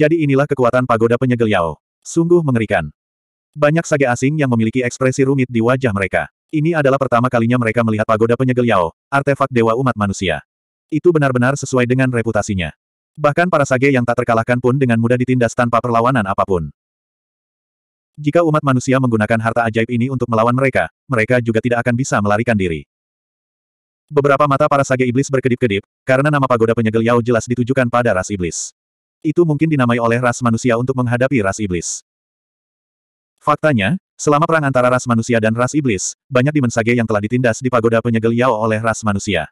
Jadi inilah kekuatan pagoda penyegel Yao. Sungguh mengerikan. Banyak sage asing yang memiliki ekspresi rumit di wajah mereka. Ini adalah pertama kalinya mereka melihat pagoda penyegel Yao, artefak dewa umat manusia. Itu benar-benar sesuai dengan reputasinya. Bahkan para sage yang tak terkalahkan pun dengan mudah ditindas tanpa perlawanan apapun. Jika umat manusia menggunakan harta ajaib ini untuk melawan mereka, mereka juga tidak akan bisa melarikan diri. Beberapa mata para sage iblis berkedip-kedip, karena nama pagoda penyegel Yao jelas ditujukan pada ras iblis. Itu mungkin dinamai oleh ras manusia untuk menghadapi ras iblis. Faktanya, selama perang antara ras manusia dan ras iblis, banyak dimensage yang telah ditindas di pagoda penyegel Yao oleh ras manusia.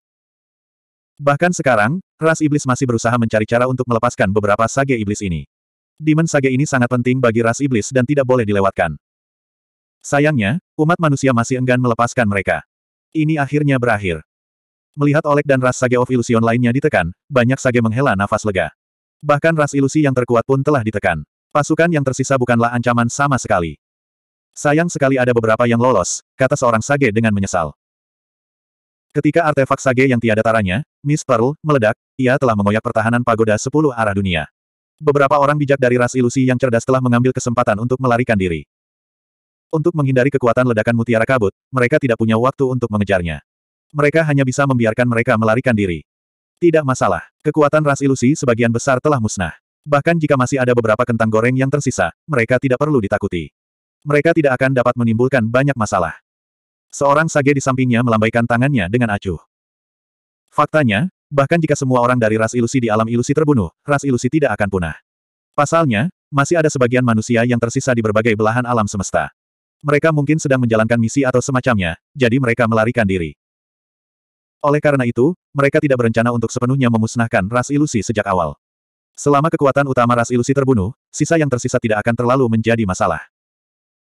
Bahkan sekarang, ras iblis masih berusaha mencari cara untuk melepaskan beberapa sage iblis ini. Demon sage ini sangat penting bagi ras iblis dan tidak boleh dilewatkan. Sayangnya, umat manusia masih enggan melepaskan mereka. Ini akhirnya berakhir. Melihat Oleg dan ras Sage of Illusion lainnya ditekan, banyak Sage menghela nafas lega. Bahkan ras ilusi yang terkuat pun telah ditekan. Pasukan yang tersisa bukanlah ancaman sama sekali. Sayang sekali ada beberapa yang lolos, kata seorang sage dengan menyesal. Ketika artefak sage yang tiada taranya, Miss Pearl, meledak, ia telah mengoyak pertahanan pagoda sepuluh arah dunia. Beberapa orang bijak dari ras ilusi yang cerdas telah mengambil kesempatan untuk melarikan diri. Untuk menghindari kekuatan ledakan mutiara kabut, mereka tidak punya waktu untuk mengejarnya. Mereka hanya bisa membiarkan mereka melarikan diri. Tidak masalah, kekuatan ras ilusi sebagian besar telah musnah. Bahkan jika masih ada beberapa kentang goreng yang tersisa, mereka tidak perlu ditakuti. Mereka tidak akan dapat menimbulkan banyak masalah. Seorang sage di sampingnya melambaikan tangannya dengan acuh. Faktanya, bahkan jika semua orang dari ras ilusi di alam ilusi terbunuh, ras ilusi tidak akan punah. Pasalnya, masih ada sebagian manusia yang tersisa di berbagai belahan alam semesta. Mereka mungkin sedang menjalankan misi atau semacamnya, jadi mereka melarikan diri. Oleh karena itu, mereka tidak berencana untuk sepenuhnya memusnahkan ras ilusi sejak awal. Selama kekuatan utama ras ilusi terbunuh, sisa yang tersisa tidak akan terlalu menjadi masalah.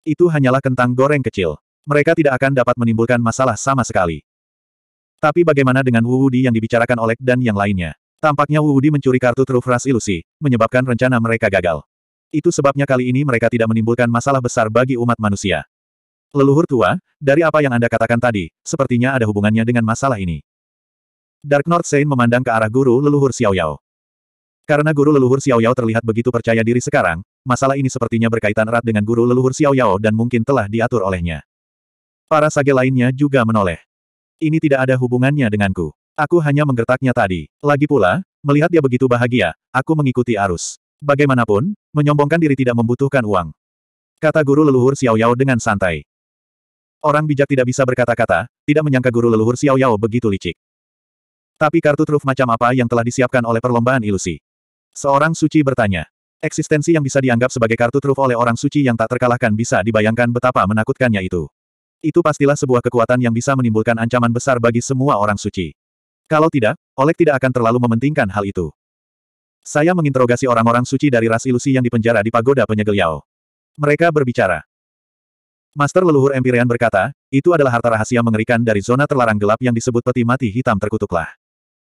Itu hanyalah kentang goreng kecil. Mereka tidak akan dapat menimbulkan masalah sama sekali. Tapi bagaimana dengan Wu Wudi yang dibicarakan oleh dan yang lainnya? Tampaknya Wu Wudi mencuri kartu truf ras ilusi, menyebabkan rencana mereka gagal. Itu sebabnya kali ini mereka tidak menimbulkan masalah besar bagi umat manusia. Leluhur tua, dari apa yang Anda katakan tadi, sepertinya ada hubungannya dengan masalah ini. Dark North Saint memandang ke arah guru leluhur Xiao Yao. Karena guru leluhur Xiao Yao terlihat begitu percaya diri sekarang, masalah ini sepertinya berkaitan erat dengan guru leluhur Xiao Yao dan mungkin telah diatur olehnya. Para sage lainnya juga menoleh. Ini tidak ada hubungannya denganku. Aku hanya menggertaknya tadi. Lagi pula, melihat dia begitu bahagia, aku mengikuti arus. Bagaimanapun, menyombongkan diri tidak membutuhkan uang. Kata guru leluhur Xiao Yao dengan santai. Orang bijak tidak bisa berkata-kata, tidak menyangka guru leluhur Xiao Yao begitu licik. Tapi kartu truf macam apa yang telah disiapkan oleh perlombaan ilusi? Seorang suci bertanya. Eksistensi yang bisa dianggap sebagai kartu truf oleh orang suci yang tak terkalahkan bisa dibayangkan betapa menakutkannya itu. Itu pastilah sebuah kekuatan yang bisa menimbulkan ancaman besar bagi semua orang suci. Kalau tidak, Oleg tidak akan terlalu mementingkan hal itu. Saya menginterogasi orang-orang suci dari ras ilusi yang dipenjara di pagoda penyegel Yao. Mereka berbicara. Master leluhur Empyrean berkata, itu adalah harta rahasia mengerikan dari zona terlarang gelap yang disebut peti mati hitam terkutuklah.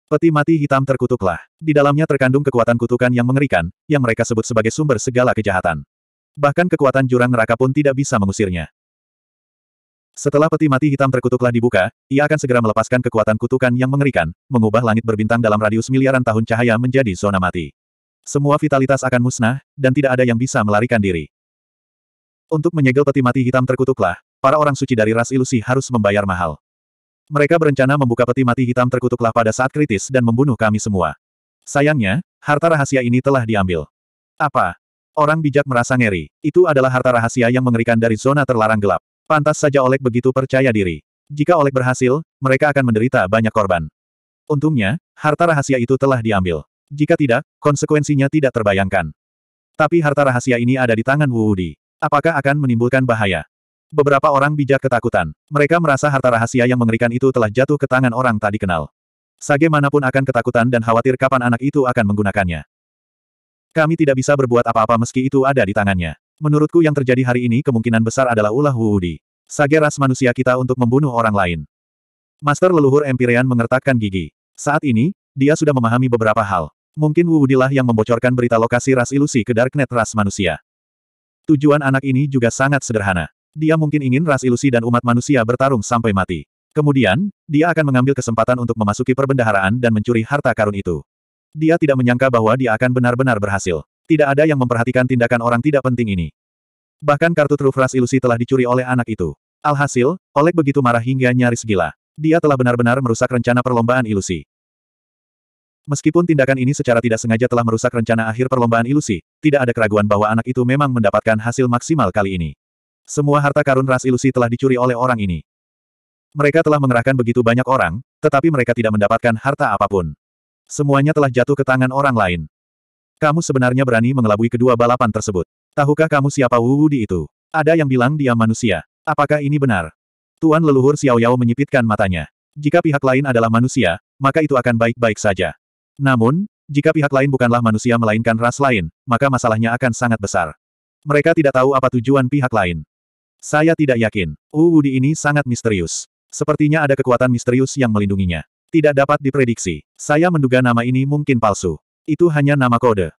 Peti mati hitam terkutuklah. Di dalamnya terkandung kekuatan kutukan yang mengerikan, yang mereka sebut sebagai sumber segala kejahatan. Bahkan kekuatan jurang neraka pun tidak bisa mengusirnya. Setelah peti mati hitam terkutuklah dibuka, ia akan segera melepaskan kekuatan kutukan yang mengerikan, mengubah langit berbintang dalam radius miliaran tahun cahaya menjadi zona mati. Semua vitalitas akan musnah, dan tidak ada yang bisa melarikan diri. Untuk menyegel peti mati hitam terkutuklah, para orang suci dari ras ilusi harus membayar mahal. Mereka berencana membuka peti mati hitam terkutuklah pada saat kritis dan membunuh kami semua. Sayangnya, harta rahasia ini telah diambil. Apa? Orang bijak merasa ngeri. Itu adalah harta rahasia yang mengerikan dari zona terlarang gelap. Pantas saja Oleg begitu percaya diri. Jika Oleg berhasil, mereka akan menderita banyak korban. Untungnya, harta rahasia itu telah diambil. Jika tidak, konsekuensinya tidak terbayangkan. Tapi harta rahasia ini ada di tangan Wu Wudi. Apakah akan menimbulkan bahaya? Beberapa orang bijak ketakutan. Mereka merasa harta rahasia yang mengerikan itu telah jatuh ke tangan orang tak dikenal. Sage manapun akan ketakutan dan khawatir kapan anak itu akan menggunakannya. Kami tidak bisa berbuat apa-apa meski itu ada di tangannya. Menurutku yang terjadi hari ini kemungkinan besar adalah ulah Wuudi. Sage ras manusia kita untuk membunuh orang lain. Master leluhur Empyrean mengertakkan gigi. Saat ini, dia sudah memahami beberapa hal. Mungkin lah yang membocorkan berita lokasi ras ilusi ke Darknet ras manusia. Tujuan anak ini juga sangat sederhana. Dia mungkin ingin ras ilusi dan umat manusia bertarung sampai mati. Kemudian, dia akan mengambil kesempatan untuk memasuki perbendaharaan dan mencuri harta karun itu. Dia tidak menyangka bahwa dia akan benar-benar berhasil. Tidak ada yang memperhatikan tindakan orang tidak penting ini. Bahkan kartu truf ras ilusi telah dicuri oleh anak itu. Alhasil, Oleg begitu marah hingga nyaris gila. Dia telah benar-benar merusak rencana perlombaan ilusi. Meskipun tindakan ini secara tidak sengaja telah merusak rencana akhir perlombaan ilusi, tidak ada keraguan bahwa anak itu memang mendapatkan hasil maksimal kali ini. Semua harta karun ras ilusi telah dicuri oleh orang ini. Mereka telah mengerahkan begitu banyak orang, tetapi mereka tidak mendapatkan harta apapun. Semuanya telah jatuh ke tangan orang lain. Kamu sebenarnya berani mengelabui kedua balapan tersebut. Tahukah kamu siapa Wu Wudi itu? Ada yang bilang dia manusia. Apakah ini benar? Tuan leluhur Xiao Yao menyipitkan matanya. Jika pihak lain adalah manusia, maka itu akan baik-baik saja. Namun, jika pihak lain bukanlah manusia melainkan ras lain, maka masalahnya akan sangat besar. Mereka tidak tahu apa tujuan pihak lain. Saya tidak yakin. Uwudi ini sangat misterius. Sepertinya ada kekuatan misterius yang melindunginya. Tidak dapat diprediksi. Saya menduga nama ini mungkin palsu. Itu hanya nama kode.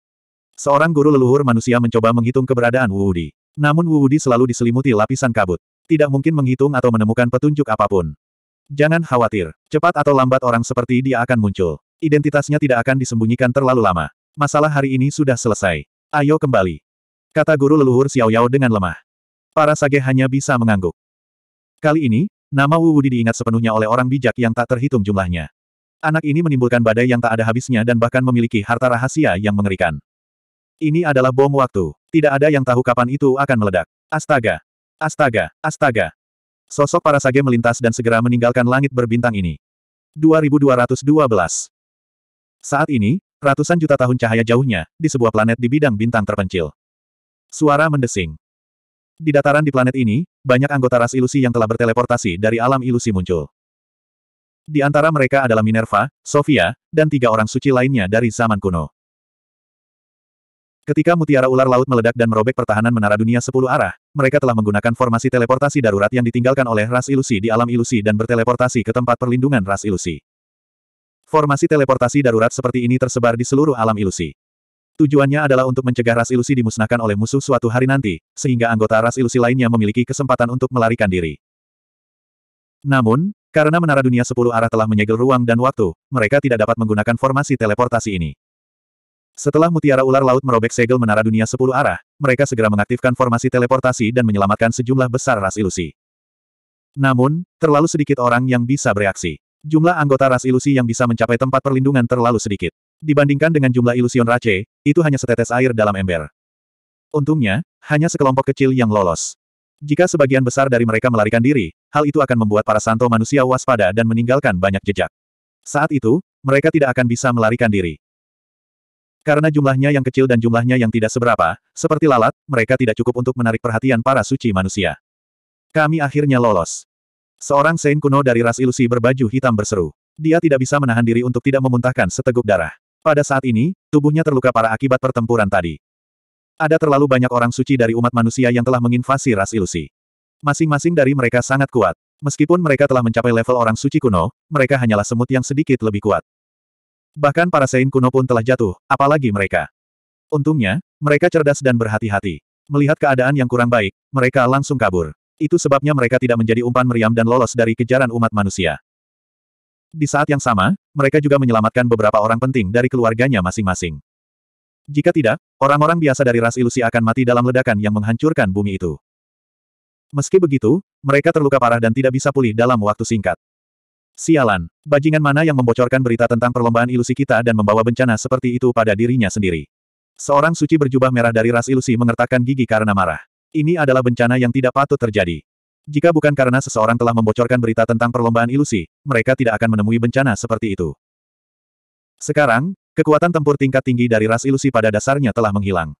Seorang guru leluhur manusia mencoba menghitung keberadaan Wuudi. Namun Wuudi selalu diselimuti lapisan kabut. Tidak mungkin menghitung atau menemukan petunjuk apapun. Jangan khawatir, cepat atau lambat orang seperti dia akan muncul. Identitasnya tidak akan disembunyikan terlalu lama. Masalah hari ini sudah selesai. Ayo kembali. Kata guru leluhur Xiao Yao dengan lemah. Para sage hanya bisa mengangguk. Kali ini, nama Wu Wudi diingat sepenuhnya oleh orang bijak yang tak terhitung jumlahnya. Anak ini menimbulkan badai yang tak ada habisnya dan bahkan memiliki harta rahasia yang mengerikan. Ini adalah bom waktu. Tidak ada yang tahu kapan itu akan meledak. Astaga! Astaga! Astaga! Sosok para sage melintas dan segera meninggalkan langit berbintang ini. 2212 saat ini, ratusan juta tahun cahaya jauhnya, di sebuah planet di bidang bintang terpencil. Suara mendesing. Di dataran di planet ini, banyak anggota ras ilusi yang telah berteleportasi dari alam ilusi muncul. Di antara mereka adalah Minerva, Sofia, dan tiga orang suci lainnya dari zaman kuno. Ketika mutiara ular laut meledak dan merobek pertahanan menara dunia sepuluh arah, mereka telah menggunakan formasi teleportasi darurat yang ditinggalkan oleh ras ilusi di alam ilusi dan berteleportasi ke tempat perlindungan ras ilusi. Formasi teleportasi darurat seperti ini tersebar di seluruh alam ilusi. Tujuannya adalah untuk mencegah ras ilusi dimusnahkan oleh musuh suatu hari nanti, sehingga anggota ras ilusi lainnya memiliki kesempatan untuk melarikan diri. Namun, karena menara dunia sepuluh arah telah menyegel ruang dan waktu, mereka tidak dapat menggunakan formasi teleportasi ini. Setelah mutiara ular laut merobek segel menara dunia sepuluh arah, mereka segera mengaktifkan formasi teleportasi dan menyelamatkan sejumlah besar ras ilusi. Namun, terlalu sedikit orang yang bisa bereaksi. Jumlah anggota ras ilusi yang bisa mencapai tempat perlindungan terlalu sedikit. Dibandingkan dengan jumlah ilusion Rache, itu hanya setetes air dalam ember. Untungnya, hanya sekelompok kecil yang lolos. Jika sebagian besar dari mereka melarikan diri, hal itu akan membuat para santo manusia waspada dan meninggalkan banyak jejak. Saat itu, mereka tidak akan bisa melarikan diri. Karena jumlahnya yang kecil dan jumlahnya yang tidak seberapa, seperti lalat, mereka tidak cukup untuk menarik perhatian para suci manusia. Kami akhirnya lolos. Seorang Sein kuno dari ras ilusi berbaju hitam berseru. Dia tidak bisa menahan diri untuk tidak memuntahkan seteguk darah. Pada saat ini, tubuhnya terluka parah akibat pertempuran tadi. Ada terlalu banyak orang suci dari umat manusia yang telah menginvasi ras ilusi. Masing-masing dari mereka sangat kuat. Meskipun mereka telah mencapai level orang suci kuno, mereka hanyalah semut yang sedikit lebih kuat. Bahkan para Sein kuno pun telah jatuh, apalagi mereka. Untungnya, mereka cerdas dan berhati-hati. Melihat keadaan yang kurang baik, mereka langsung kabur. Itu sebabnya mereka tidak menjadi umpan meriam dan lolos dari kejaran umat manusia. Di saat yang sama, mereka juga menyelamatkan beberapa orang penting dari keluarganya masing-masing. Jika tidak, orang-orang biasa dari ras ilusi akan mati dalam ledakan yang menghancurkan bumi itu. Meski begitu, mereka terluka parah dan tidak bisa pulih dalam waktu singkat. Sialan, bajingan mana yang membocorkan berita tentang perlombaan ilusi kita dan membawa bencana seperti itu pada dirinya sendiri. Seorang suci berjubah merah dari ras ilusi mengertakkan gigi karena marah. Ini adalah bencana yang tidak patut terjadi. Jika bukan karena seseorang telah membocorkan berita tentang perlombaan ilusi, mereka tidak akan menemui bencana seperti itu. Sekarang, kekuatan tempur tingkat tinggi dari ras ilusi pada dasarnya telah menghilang.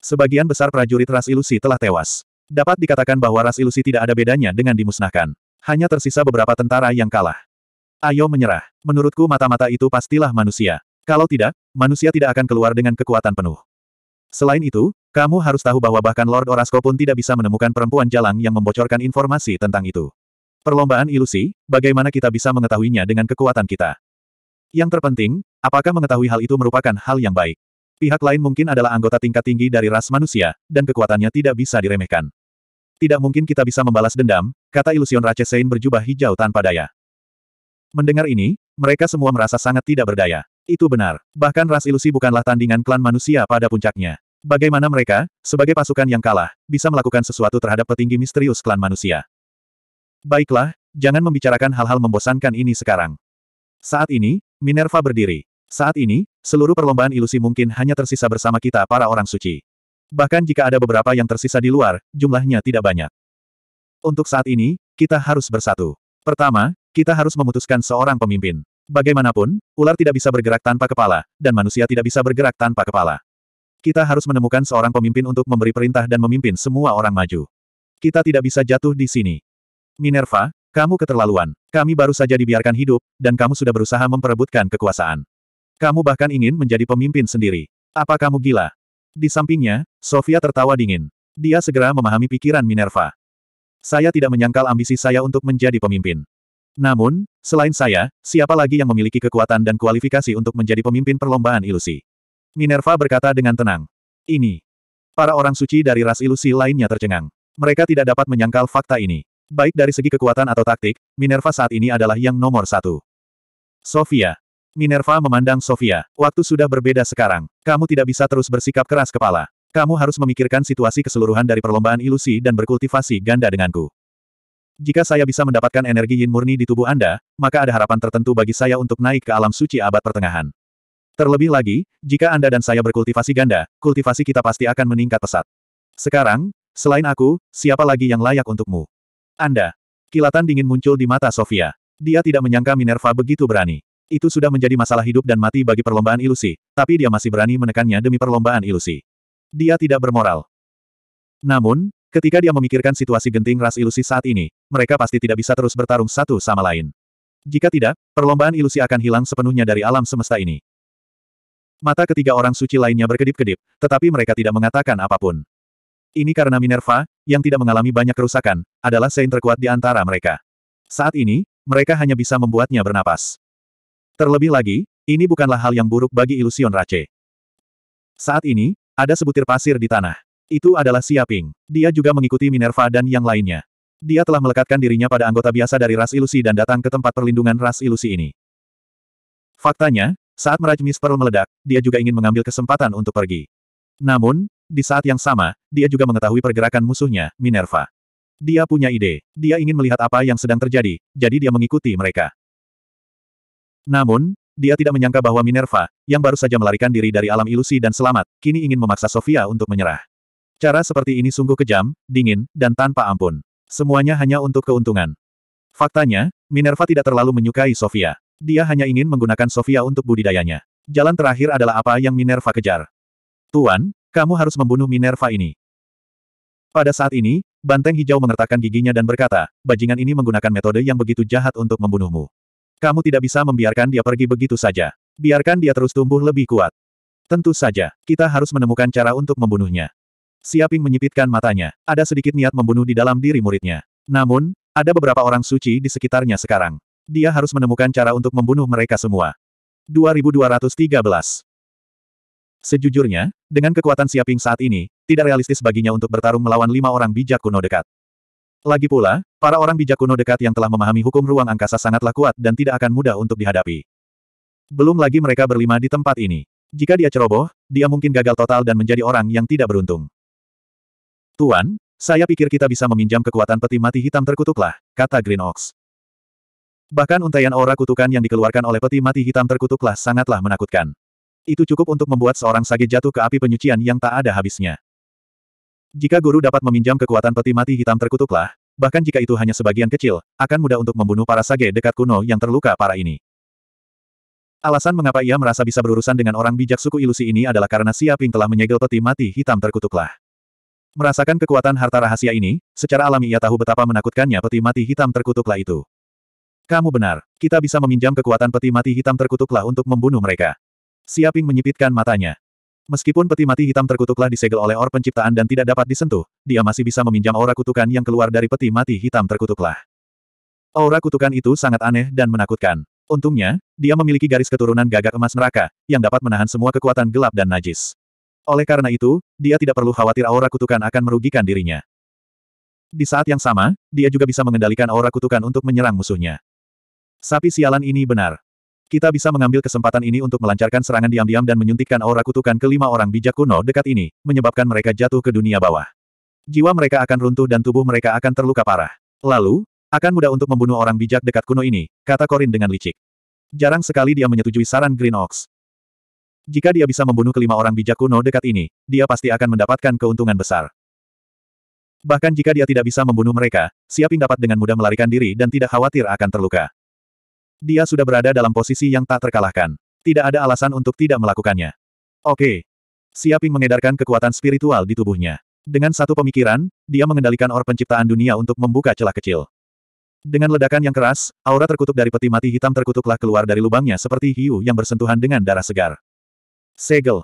Sebagian besar prajurit ras ilusi telah tewas. Dapat dikatakan bahwa ras ilusi tidak ada bedanya dengan dimusnahkan. Hanya tersisa beberapa tentara yang kalah. Ayo menyerah. Menurutku mata-mata itu pastilah manusia. Kalau tidak, manusia tidak akan keluar dengan kekuatan penuh. Selain itu, kamu harus tahu bahwa bahkan Lord Orasco pun tidak bisa menemukan perempuan jalang yang membocorkan informasi tentang itu. Perlombaan ilusi, bagaimana kita bisa mengetahuinya dengan kekuatan kita? Yang terpenting, apakah mengetahui hal itu merupakan hal yang baik? Pihak lain mungkin adalah anggota tingkat tinggi dari ras manusia, dan kekuatannya tidak bisa diremehkan. Tidak mungkin kita bisa membalas dendam, kata ilusion Sein berjubah hijau tanpa daya. Mendengar ini, mereka semua merasa sangat tidak berdaya. Itu benar. Bahkan ras ilusi bukanlah tandingan klan manusia pada puncaknya. Bagaimana mereka, sebagai pasukan yang kalah, bisa melakukan sesuatu terhadap petinggi misterius klan manusia? Baiklah, jangan membicarakan hal-hal membosankan ini sekarang. Saat ini, Minerva berdiri. Saat ini, seluruh perlombaan ilusi mungkin hanya tersisa bersama kita para orang suci. Bahkan jika ada beberapa yang tersisa di luar, jumlahnya tidak banyak. Untuk saat ini, kita harus bersatu. Pertama, kita harus memutuskan seorang pemimpin. Bagaimanapun, ular tidak bisa bergerak tanpa kepala, dan manusia tidak bisa bergerak tanpa kepala. Kita harus menemukan seorang pemimpin untuk memberi perintah dan memimpin semua orang maju. Kita tidak bisa jatuh di sini. Minerva, kamu keterlaluan. Kami baru saja dibiarkan hidup, dan kamu sudah berusaha memperebutkan kekuasaan. Kamu bahkan ingin menjadi pemimpin sendiri. Apa kamu gila? Di sampingnya, Sofia tertawa dingin. Dia segera memahami pikiran Minerva. Saya tidak menyangkal ambisi saya untuk menjadi pemimpin. Namun, selain saya, siapa lagi yang memiliki kekuatan dan kualifikasi untuk menjadi pemimpin perlombaan ilusi? Minerva berkata dengan tenang. Ini. Para orang suci dari ras ilusi lainnya tercengang. Mereka tidak dapat menyangkal fakta ini. Baik dari segi kekuatan atau taktik, Minerva saat ini adalah yang nomor satu. Sofia. Minerva memandang Sofia. Waktu sudah berbeda sekarang. Kamu tidak bisa terus bersikap keras kepala. Kamu harus memikirkan situasi keseluruhan dari perlombaan ilusi dan berkultivasi ganda denganku. Jika saya bisa mendapatkan energi yin murni di tubuh Anda, maka ada harapan tertentu bagi saya untuk naik ke alam suci abad pertengahan. Terlebih lagi, jika Anda dan saya berkultivasi ganda, kultivasi kita pasti akan meningkat pesat. Sekarang, selain aku, siapa lagi yang layak untukmu? Anda. Kilatan dingin muncul di mata Sofia. Dia tidak menyangka Minerva begitu berani. Itu sudah menjadi masalah hidup dan mati bagi perlombaan ilusi, tapi dia masih berani menekannya demi perlombaan ilusi. Dia tidak bermoral. Namun, Ketika dia memikirkan situasi genting ras ilusi saat ini, mereka pasti tidak bisa terus bertarung satu sama lain. Jika tidak, perlombaan ilusi akan hilang sepenuhnya dari alam semesta ini. Mata ketiga orang suci lainnya berkedip-kedip, tetapi mereka tidak mengatakan apapun. Ini karena Minerva, yang tidak mengalami banyak kerusakan, adalah sein terkuat di antara mereka. Saat ini, mereka hanya bisa membuatnya bernapas. Terlebih lagi, ini bukanlah hal yang buruk bagi ilusion Rache. Saat ini, ada sebutir pasir di tanah. Itu adalah Siaping. Dia juga mengikuti Minerva dan yang lainnya. Dia telah melekatkan dirinya pada anggota biasa dari ras ilusi dan datang ke tempat perlindungan ras ilusi ini. Faktanya, saat merajmi Pearl meledak, dia juga ingin mengambil kesempatan untuk pergi. Namun, di saat yang sama, dia juga mengetahui pergerakan musuhnya, Minerva. Dia punya ide, dia ingin melihat apa yang sedang terjadi, jadi dia mengikuti mereka. Namun, dia tidak menyangka bahwa Minerva, yang baru saja melarikan diri dari alam ilusi dan selamat, kini ingin memaksa Sofia untuk menyerah. Cara seperti ini sungguh kejam, dingin, dan tanpa ampun. Semuanya hanya untuk keuntungan. Faktanya, Minerva tidak terlalu menyukai Sofia. Dia hanya ingin menggunakan Sofia untuk budidayanya. Jalan terakhir adalah apa yang Minerva kejar. Tuan, kamu harus membunuh Minerva ini. Pada saat ini, Banteng Hijau mengertakkan giginya dan berkata, bajingan ini menggunakan metode yang begitu jahat untuk membunuhmu. Kamu tidak bisa membiarkan dia pergi begitu saja. Biarkan dia terus tumbuh lebih kuat. Tentu saja, kita harus menemukan cara untuk membunuhnya. Siaping menyipitkan matanya. Ada sedikit niat membunuh di dalam diri muridnya. Namun, ada beberapa orang suci di sekitarnya sekarang. Dia harus menemukan cara untuk membunuh mereka semua. 2213 Sejujurnya, dengan kekuatan Siaping saat ini, tidak realistis baginya untuk bertarung melawan lima orang bijak kuno dekat. Lagi pula, para orang bijak kuno dekat yang telah memahami hukum ruang angkasa sangatlah kuat dan tidak akan mudah untuk dihadapi. Belum lagi mereka berlima di tempat ini. Jika dia ceroboh, dia mungkin gagal total dan menjadi orang yang tidak beruntung. Tuan, saya pikir kita bisa meminjam kekuatan peti mati hitam terkutuklah, kata Green Ox. Bahkan untaian aura kutukan yang dikeluarkan oleh peti mati hitam terkutuklah sangatlah menakutkan. Itu cukup untuk membuat seorang sage jatuh ke api penyucian yang tak ada habisnya. Jika guru dapat meminjam kekuatan peti mati hitam terkutuklah, bahkan jika itu hanya sebagian kecil, akan mudah untuk membunuh para sage dekat kuno yang terluka para ini. Alasan mengapa ia merasa bisa berurusan dengan orang bijak suku ilusi ini adalah karena Siaping telah menyegel peti mati hitam terkutuklah. Merasakan kekuatan harta rahasia ini, secara alami ia tahu betapa menakutkannya peti mati hitam terkutuklah itu. Kamu benar, kita bisa meminjam kekuatan peti mati hitam terkutuklah untuk membunuh mereka. Siaping menyipitkan matanya. Meskipun peti mati hitam terkutuklah disegel oleh or penciptaan dan tidak dapat disentuh, dia masih bisa meminjam aura kutukan yang keluar dari peti mati hitam terkutuklah. Aura kutukan itu sangat aneh dan menakutkan. Untungnya, dia memiliki garis keturunan gagak emas neraka, yang dapat menahan semua kekuatan gelap dan najis. Oleh karena itu, dia tidak perlu khawatir aura kutukan akan merugikan dirinya. Di saat yang sama, dia juga bisa mengendalikan aura kutukan untuk menyerang musuhnya. Sapi sialan ini benar. Kita bisa mengambil kesempatan ini untuk melancarkan serangan diam-diam dan menyuntikkan aura kutukan ke lima orang bijak kuno dekat ini, menyebabkan mereka jatuh ke dunia bawah. Jiwa mereka akan runtuh dan tubuh mereka akan terluka parah. Lalu, akan mudah untuk membunuh orang bijak dekat kuno ini, kata Corin dengan licik. Jarang sekali dia menyetujui saran Green Ox. Jika dia bisa membunuh kelima orang bijak kuno dekat ini, dia pasti akan mendapatkan keuntungan besar. Bahkan jika dia tidak bisa membunuh mereka, Siaping dapat dengan mudah melarikan diri dan tidak khawatir akan terluka. Dia sudah berada dalam posisi yang tak terkalahkan. Tidak ada alasan untuk tidak melakukannya. Oke. Siaping mengedarkan kekuatan spiritual di tubuhnya. Dengan satu pemikiran, dia mengendalikan or penciptaan dunia untuk membuka celah kecil. Dengan ledakan yang keras, aura terkutuk dari peti mati hitam terkutuklah keluar dari lubangnya seperti hiu yang bersentuhan dengan darah segar. Segel.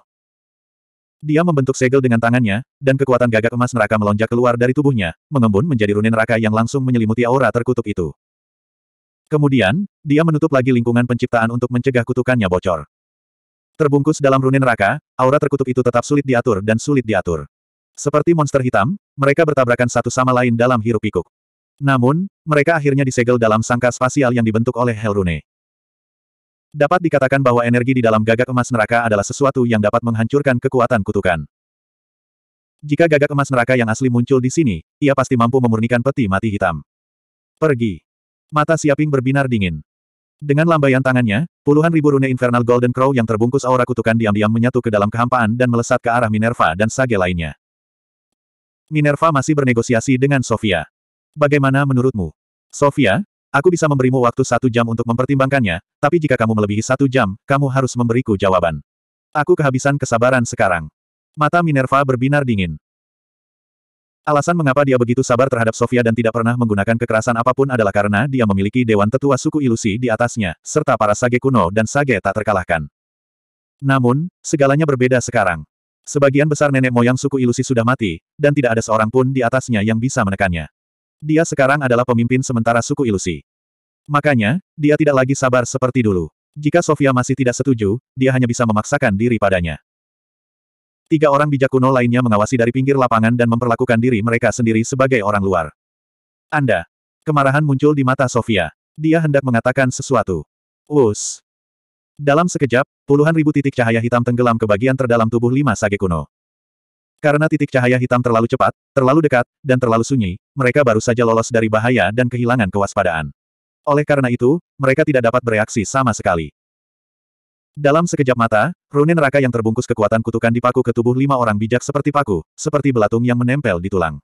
Dia membentuk segel dengan tangannya, dan kekuatan gagak emas neraka melonjak keluar dari tubuhnya, mengembun menjadi rune neraka yang langsung menyelimuti aura terkutuk itu. Kemudian, dia menutup lagi lingkungan penciptaan untuk mencegah kutukannya bocor. Terbungkus dalam rune neraka, aura terkutuk itu tetap sulit diatur dan sulit diatur. Seperti monster hitam, mereka bertabrakan satu sama lain dalam hirup pikuk Namun, mereka akhirnya disegel dalam sangka spasial yang dibentuk oleh Rune. Dapat dikatakan bahwa energi di dalam gagak emas neraka adalah sesuatu yang dapat menghancurkan kekuatan kutukan. Jika gagak emas neraka yang asli muncul di sini, ia pasti mampu memurnikan peti mati hitam. Pergi. Mata Siaping berbinar dingin. Dengan lambaian tangannya, puluhan ribu rune Infernal Golden Crow yang terbungkus aura kutukan diam-diam menyatu ke dalam kehampaan dan melesat ke arah Minerva dan Sage lainnya. Minerva masih bernegosiasi dengan Sofia. Bagaimana menurutmu? Sofia, aku bisa memberimu waktu satu jam untuk mempertimbangkannya, tapi jika kamu melebihi satu jam, kamu harus memberiku jawaban. Aku kehabisan kesabaran sekarang. Mata Minerva berbinar dingin. Alasan mengapa dia begitu sabar terhadap Sofia dan tidak pernah menggunakan kekerasan apapun adalah karena dia memiliki Dewan Tetua Suku Ilusi di atasnya, serta para Sage kuno dan Sage tak terkalahkan. Namun, segalanya berbeda sekarang. Sebagian besar nenek moyang suku Ilusi sudah mati, dan tidak ada seorang pun di atasnya yang bisa menekannya. Dia sekarang adalah pemimpin sementara suku Ilusi. Makanya, dia tidak lagi sabar seperti dulu. Jika Sofia masih tidak setuju, dia hanya bisa memaksakan diri padanya. Tiga orang bijak kuno lainnya mengawasi dari pinggir lapangan dan memperlakukan diri mereka sendiri sebagai orang luar. Anda. Kemarahan muncul di mata Sofia. Dia hendak mengatakan sesuatu. Us. Dalam sekejap, puluhan ribu titik cahaya hitam tenggelam ke bagian terdalam tubuh lima sage kuno. Karena titik cahaya hitam terlalu cepat, terlalu dekat, dan terlalu sunyi, mereka baru saja lolos dari bahaya dan kehilangan kewaspadaan. Oleh karena itu, mereka tidak dapat bereaksi sama sekali. Dalam sekejap mata, rune neraka yang terbungkus kekuatan kutukan dipaku ke tubuh lima orang bijak seperti paku, seperti belatung yang menempel di tulang.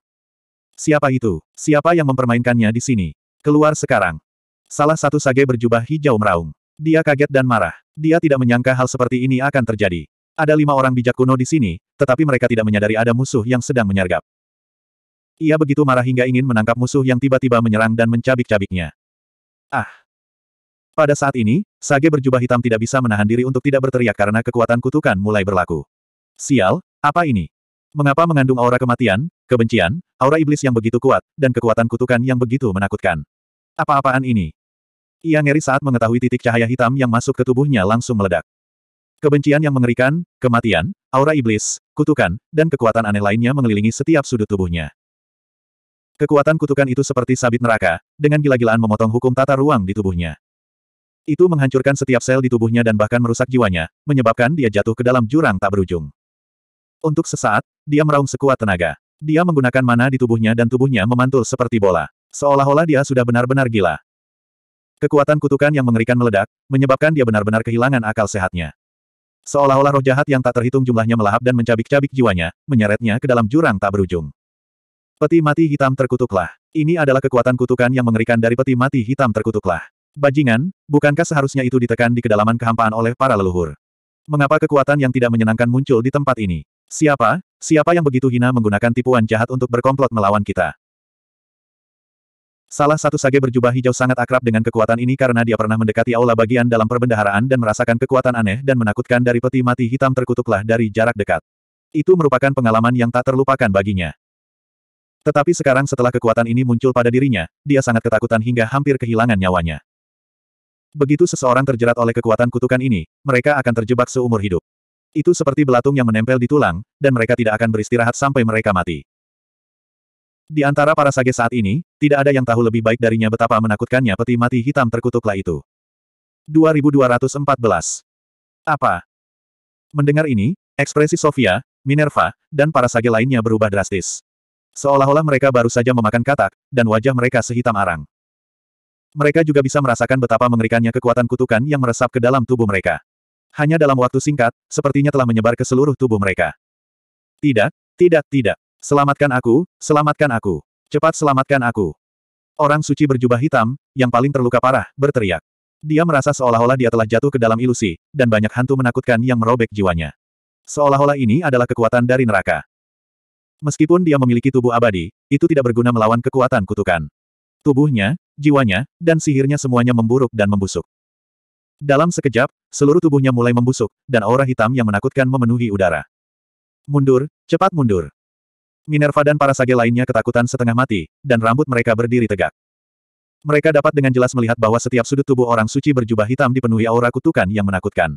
Siapa itu? Siapa yang mempermainkannya di sini? Keluar sekarang. Salah satu sage berjubah hijau meraung. Dia kaget dan marah. Dia tidak menyangka hal seperti ini akan terjadi. Ada lima orang bijak kuno di sini, tetapi mereka tidak menyadari ada musuh yang sedang menyergap. Ia begitu marah hingga ingin menangkap musuh yang tiba-tiba menyerang dan mencabik-cabiknya. Ah! Pada saat ini, Sage berjubah hitam tidak bisa menahan diri untuk tidak berteriak karena kekuatan kutukan mulai berlaku. Sial, apa ini? Mengapa mengandung aura kematian, kebencian, aura iblis yang begitu kuat, dan kekuatan kutukan yang begitu menakutkan? Apa-apaan ini? Ia ngeri saat mengetahui titik cahaya hitam yang masuk ke tubuhnya langsung meledak. Kebencian yang mengerikan, kematian, aura iblis, kutukan, dan kekuatan aneh lainnya mengelilingi setiap sudut tubuhnya. Kekuatan kutukan itu seperti sabit neraka, dengan gila-gilaan memotong hukum tata ruang di tubuhnya. Itu menghancurkan setiap sel di tubuhnya dan bahkan merusak jiwanya, menyebabkan dia jatuh ke dalam jurang tak berujung. Untuk sesaat, dia meraung sekuat tenaga. Dia menggunakan mana di tubuhnya dan tubuhnya memantul seperti bola. Seolah-olah dia sudah benar-benar gila. Kekuatan kutukan yang mengerikan meledak, menyebabkan dia benar-benar kehilangan akal sehatnya. Seolah-olah roh jahat yang tak terhitung jumlahnya melahap dan mencabik-cabik jiwanya, menyeretnya ke dalam jurang tak berujung. Peti mati hitam terkutuklah. Ini adalah kekuatan kutukan yang mengerikan dari peti mati hitam terkutuklah. Bajingan, bukankah seharusnya itu ditekan di kedalaman kehampaan oleh para leluhur? Mengapa kekuatan yang tidak menyenangkan muncul di tempat ini? Siapa, siapa yang begitu hina menggunakan tipuan jahat untuk berkomplot melawan kita? Salah satu sage berjubah hijau sangat akrab dengan kekuatan ini karena dia pernah mendekati aula bagian dalam perbendaharaan dan merasakan kekuatan aneh dan menakutkan dari peti mati hitam terkutuklah dari jarak dekat. Itu merupakan pengalaman yang tak terlupakan baginya. Tetapi sekarang setelah kekuatan ini muncul pada dirinya, dia sangat ketakutan hingga hampir kehilangan nyawanya. Begitu seseorang terjerat oleh kekuatan kutukan ini, mereka akan terjebak seumur hidup. Itu seperti belatung yang menempel di tulang, dan mereka tidak akan beristirahat sampai mereka mati. Di antara para sage saat ini, tidak ada yang tahu lebih baik darinya betapa menakutkannya peti mati hitam terkutuklah itu. 2214 Apa? Mendengar ini, ekspresi Sofia, Minerva, dan para sage lainnya berubah drastis. Seolah-olah mereka baru saja memakan katak, dan wajah mereka sehitam arang. Mereka juga bisa merasakan betapa mengerikannya kekuatan kutukan yang meresap ke dalam tubuh mereka. Hanya dalam waktu singkat, sepertinya telah menyebar ke seluruh tubuh mereka. Tidak, tidak, tidak. Selamatkan aku, selamatkan aku. Cepat selamatkan aku. Orang suci berjubah hitam, yang paling terluka parah, berteriak. Dia merasa seolah-olah dia telah jatuh ke dalam ilusi, dan banyak hantu menakutkan yang merobek jiwanya. Seolah-olah ini adalah kekuatan dari neraka. Meskipun dia memiliki tubuh abadi, itu tidak berguna melawan kekuatan kutukan. Tubuhnya, jiwanya, dan sihirnya semuanya memburuk dan membusuk. Dalam sekejap, seluruh tubuhnya mulai membusuk, dan aura hitam yang menakutkan memenuhi udara. Mundur, cepat mundur. Minerva dan para sage lainnya ketakutan setengah mati, dan rambut mereka berdiri tegak. Mereka dapat dengan jelas melihat bahwa setiap sudut tubuh orang suci berjubah hitam dipenuhi aura kutukan yang menakutkan.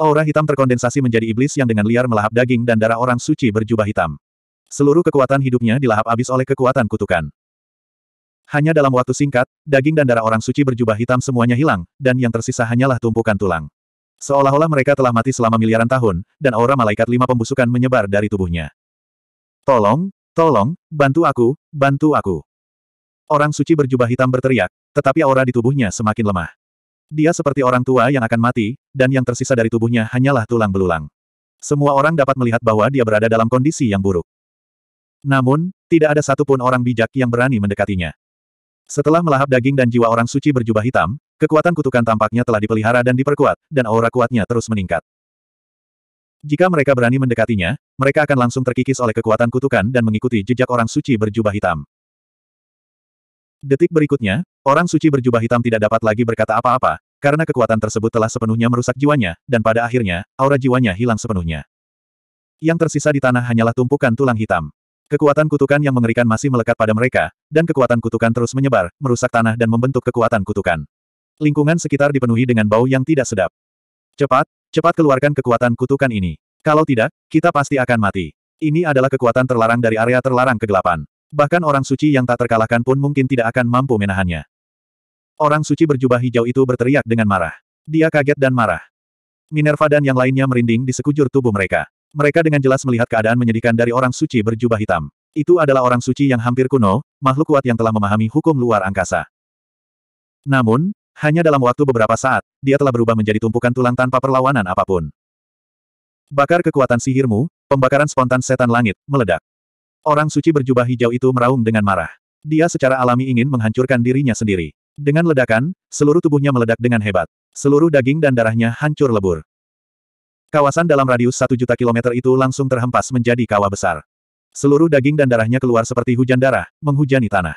Aura hitam terkondensasi menjadi iblis yang dengan liar melahap daging dan darah orang suci berjubah hitam. Seluruh kekuatan hidupnya dilahap habis oleh kekuatan kutukan. Hanya dalam waktu singkat, daging dan darah orang suci berjubah hitam semuanya hilang, dan yang tersisa hanyalah tumpukan tulang. Seolah-olah mereka telah mati selama miliaran tahun, dan aura malaikat lima pembusukan menyebar dari tubuhnya. Tolong, tolong, bantu aku, bantu aku. Orang suci berjubah hitam berteriak, tetapi aura di tubuhnya semakin lemah. Dia seperti orang tua yang akan mati, dan yang tersisa dari tubuhnya hanyalah tulang belulang. Semua orang dapat melihat bahwa dia berada dalam kondisi yang buruk. Namun, tidak ada satupun orang bijak yang berani mendekatinya. Setelah melahap daging dan jiwa orang suci berjubah hitam, kekuatan kutukan tampaknya telah dipelihara dan diperkuat, dan aura kuatnya terus meningkat. Jika mereka berani mendekatinya, mereka akan langsung terkikis oleh kekuatan kutukan dan mengikuti jejak orang suci berjubah hitam. Detik berikutnya, orang suci berjubah hitam tidak dapat lagi berkata apa-apa, karena kekuatan tersebut telah sepenuhnya merusak jiwanya, dan pada akhirnya, aura jiwanya hilang sepenuhnya. Yang tersisa di tanah hanyalah tumpukan tulang hitam. Kekuatan kutukan yang mengerikan masih melekat pada mereka, dan kekuatan kutukan terus menyebar, merusak tanah dan membentuk kekuatan kutukan. Lingkungan sekitar dipenuhi dengan bau yang tidak sedap. Cepat, cepat keluarkan kekuatan kutukan ini. Kalau tidak, kita pasti akan mati. Ini adalah kekuatan terlarang dari area terlarang kegelapan. Bahkan orang suci yang tak terkalahkan pun mungkin tidak akan mampu menahannya. Orang suci berjubah hijau itu berteriak dengan marah. Dia kaget dan marah. Minerva dan yang lainnya merinding di sekujur tubuh mereka. Mereka dengan jelas melihat keadaan menyedihkan dari orang suci berjubah hitam. Itu adalah orang suci yang hampir kuno, makhluk kuat yang telah memahami hukum luar angkasa. Namun, hanya dalam waktu beberapa saat, dia telah berubah menjadi tumpukan tulang tanpa perlawanan apapun. Bakar kekuatan sihirmu, pembakaran spontan setan langit, meledak. Orang suci berjubah hijau itu meraung dengan marah. Dia secara alami ingin menghancurkan dirinya sendiri. Dengan ledakan, seluruh tubuhnya meledak dengan hebat. Seluruh daging dan darahnya hancur lebur. Kawasan dalam radius satu juta kilometer itu langsung terhempas menjadi kawah besar. Seluruh daging dan darahnya keluar seperti hujan darah, menghujani tanah.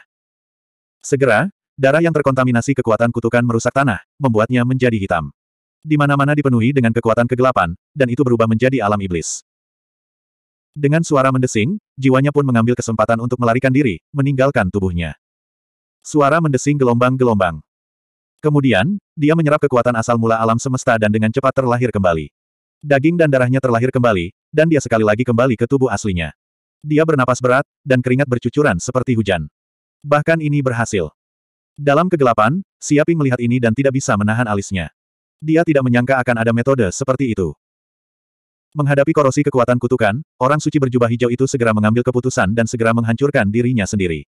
Segera, darah yang terkontaminasi kekuatan kutukan merusak tanah, membuatnya menjadi hitam. Di mana-mana dipenuhi dengan kekuatan kegelapan, dan itu berubah menjadi alam iblis. Dengan suara mendesing, jiwanya pun mengambil kesempatan untuk melarikan diri, meninggalkan tubuhnya. Suara mendesing gelombang-gelombang. Kemudian, dia menyerap kekuatan asal mula alam semesta dan dengan cepat terlahir kembali. Daging dan darahnya terlahir kembali, dan dia sekali lagi kembali ke tubuh aslinya. Dia bernapas berat, dan keringat bercucuran seperti hujan. Bahkan ini berhasil. Dalam kegelapan, Siaping melihat ini dan tidak bisa menahan alisnya. Dia tidak menyangka akan ada metode seperti itu. Menghadapi korosi kekuatan kutukan, orang suci berjubah hijau itu segera mengambil keputusan dan segera menghancurkan dirinya sendiri.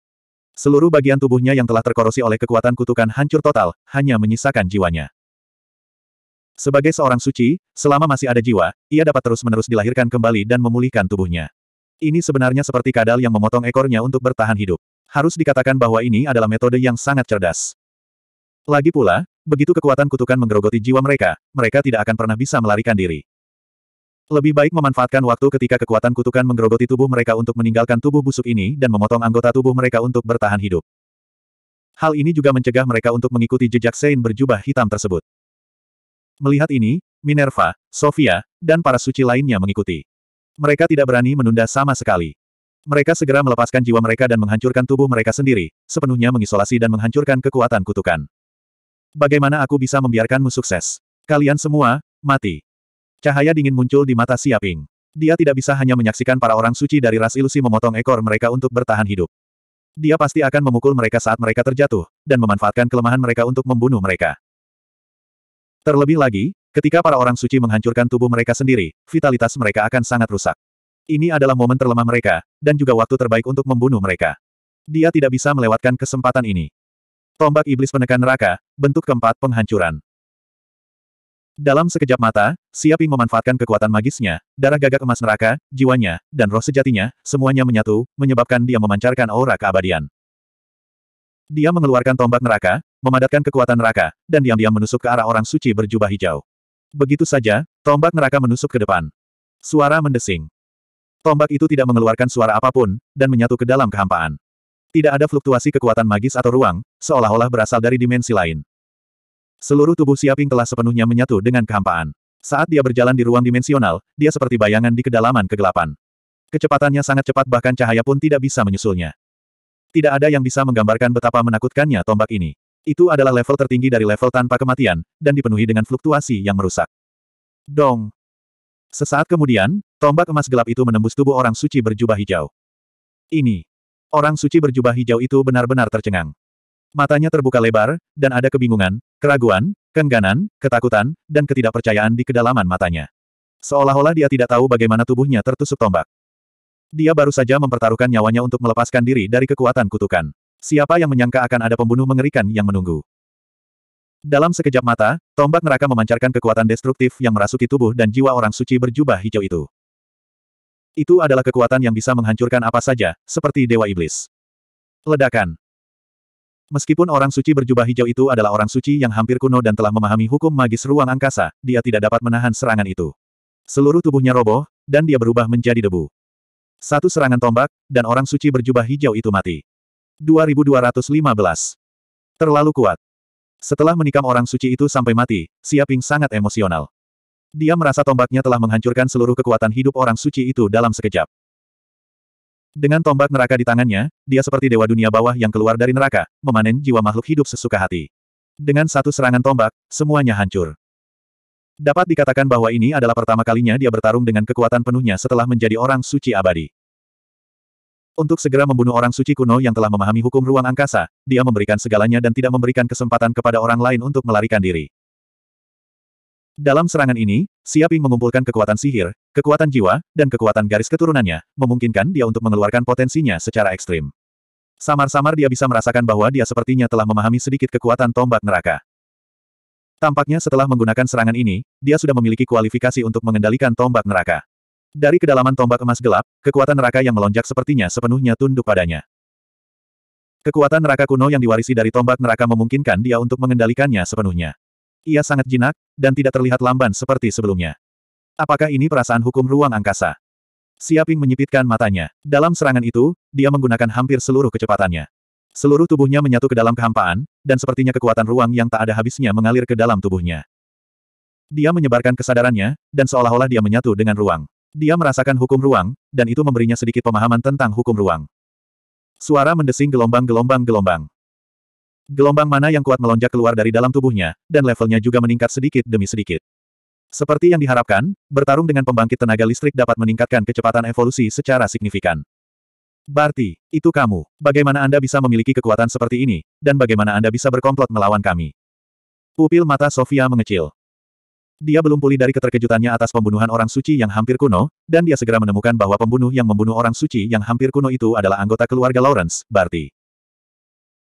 Seluruh bagian tubuhnya yang telah terkorosi oleh kekuatan kutukan hancur total, hanya menyisakan jiwanya. Sebagai seorang suci, selama masih ada jiwa, ia dapat terus-menerus dilahirkan kembali dan memulihkan tubuhnya. Ini sebenarnya seperti kadal yang memotong ekornya untuk bertahan hidup. Harus dikatakan bahwa ini adalah metode yang sangat cerdas. Lagi pula, begitu kekuatan kutukan menggerogoti jiwa mereka, mereka tidak akan pernah bisa melarikan diri. Lebih baik memanfaatkan waktu ketika kekuatan kutukan menggerogoti tubuh mereka untuk meninggalkan tubuh busuk ini dan memotong anggota tubuh mereka untuk bertahan hidup. Hal ini juga mencegah mereka untuk mengikuti jejak Sein berjubah hitam tersebut. Melihat ini, Minerva, Sofia, dan para suci lainnya mengikuti. Mereka tidak berani menunda sama sekali. Mereka segera melepaskan jiwa mereka dan menghancurkan tubuh mereka sendiri, sepenuhnya mengisolasi dan menghancurkan kekuatan kutukan. Bagaimana aku bisa membiarkanmu sukses? Kalian semua, mati. Cahaya dingin muncul di mata Siaping. Dia tidak bisa hanya menyaksikan para orang suci dari ras ilusi memotong ekor mereka untuk bertahan hidup. Dia pasti akan memukul mereka saat mereka terjatuh, dan memanfaatkan kelemahan mereka untuk membunuh mereka. Terlebih lagi, ketika para orang suci menghancurkan tubuh mereka sendiri, vitalitas mereka akan sangat rusak. Ini adalah momen terlemah mereka, dan juga waktu terbaik untuk membunuh mereka. Dia tidak bisa melewatkan kesempatan ini. Tombak iblis penekan neraka, bentuk keempat penghancuran. Dalam sekejap mata, Siaping memanfaatkan kekuatan magisnya, darah gagak emas neraka, jiwanya, dan roh sejatinya, semuanya menyatu, menyebabkan dia memancarkan aura keabadian. Dia mengeluarkan tombak neraka, memadatkan kekuatan neraka, dan diam-diam menusuk ke arah orang suci berjubah hijau. Begitu saja, tombak neraka menusuk ke depan. Suara mendesing. Tombak itu tidak mengeluarkan suara apapun, dan menyatu ke dalam kehampaan. Tidak ada fluktuasi kekuatan magis atau ruang, seolah-olah berasal dari dimensi lain. Seluruh tubuh Siaping telah sepenuhnya menyatu dengan kehampaan. Saat dia berjalan di ruang dimensional, dia seperti bayangan di kedalaman kegelapan. Kecepatannya sangat cepat bahkan cahaya pun tidak bisa menyusulnya. Tidak ada yang bisa menggambarkan betapa menakutkannya tombak ini. Itu adalah level tertinggi dari level tanpa kematian, dan dipenuhi dengan fluktuasi yang merusak. Dong! Sesaat kemudian, tombak emas gelap itu menembus tubuh orang suci berjubah hijau. Ini. Orang suci berjubah hijau itu benar-benar tercengang. Matanya terbuka lebar, dan ada kebingungan, keraguan, kengganan, ketakutan, dan ketidakpercayaan di kedalaman matanya. Seolah-olah dia tidak tahu bagaimana tubuhnya tertusuk tombak. Dia baru saja mempertaruhkan nyawanya untuk melepaskan diri dari kekuatan kutukan. Siapa yang menyangka akan ada pembunuh mengerikan yang menunggu? Dalam sekejap mata, tombak neraka memancarkan kekuatan destruktif yang merasuki tubuh dan jiwa orang suci berjubah hijau itu. Itu adalah kekuatan yang bisa menghancurkan apa saja, seperti Dewa Iblis. Ledakan. Meskipun orang suci berjubah hijau itu adalah orang suci yang hampir kuno dan telah memahami hukum magis ruang angkasa, dia tidak dapat menahan serangan itu. Seluruh tubuhnya roboh, dan dia berubah menjadi debu. Satu serangan tombak, dan orang suci berjubah hijau itu mati. 2215. Terlalu kuat. Setelah menikam orang suci itu sampai mati, Siaping sangat emosional. Dia merasa tombaknya telah menghancurkan seluruh kekuatan hidup orang suci itu dalam sekejap. Dengan tombak neraka di tangannya, dia seperti dewa dunia bawah yang keluar dari neraka, memanen jiwa makhluk hidup sesuka hati. Dengan satu serangan tombak, semuanya hancur. Dapat dikatakan bahwa ini adalah pertama kalinya dia bertarung dengan kekuatan penuhnya setelah menjadi orang suci abadi. Untuk segera membunuh orang suci kuno yang telah memahami hukum ruang angkasa, dia memberikan segalanya dan tidak memberikan kesempatan kepada orang lain untuk melarikan diri. Dalam serangan ini, Siaping mengumpulkan kekuatan sihir, kekuatan jiwa, dan kekuatan garis keturunannya, memungkinkan dia untuk mengeluarkan potensinya secara ekstrim. Samar-samar dia bisa merasakan bahwa dia sepertinya telah memahami sedikit kekuatan tombak neraka. Tampaknya setelah menggunakan serangan ini, dia sudah memiliki kualifikasi untuk mengendalikan tombak neraka. Dari kedalaman tombak emas gelap, kekuatan neraka yang melonjak sepertinya sepenuhnya tunduk padanya. Kekuatan neraka kuno yang diwarisi dari tombak neraka memungkinkan dia untuk mengendalikannya sepenuhnya. Ia sangat jinak, dan tidak terlihat lamban seperti sebelumnya. Apakah ini perasaan hukum ruang angkasa? Siaping menyipitkan matanya. Dalam serangan itu, dia menggunakan hampir seluruh kecepatannya. Seluruh tubuhnya menyatu ke dalam kehampaan, dan sepertinya kekuatan ruang yang tak ada habisnya mengalir ke dalam tubuhnya. Dia menyebarkan kesadarannya, dan seolah-olah dia menyatu dengan ruang. Dia merasakan hukum ruang, dan itu memberinya sedikit pemahaman tentang hukum ruang. Suara mendesing gelombang-gelombang-gelombang. Gelombang mana yang kuat melonjak keluar dari dalam tubuhnya, dan levelnya juga meningkat sedikit demi sedikit. Seperti yang diharapkan, bertarung dengan pembangkit tenaga listrik dapat meningkatkan kecepatan evolusi secara signifikan. Barti, itu kamu. Bagaimana Anda bisa memiliki kekuatan seperti ini, dan bagaimana Anda bisa berkomplot melawan kami? Pupil mata Sofia mengecil. Dia belum pulih dari keterkejutannya atas pembunuhan orang suci yang hampir kuno, dan dia segera menemukan bahwa pembunuh yang membunuh orang suci yang hampir kuno itu adalah anggota keluarga Lawrence, Barty.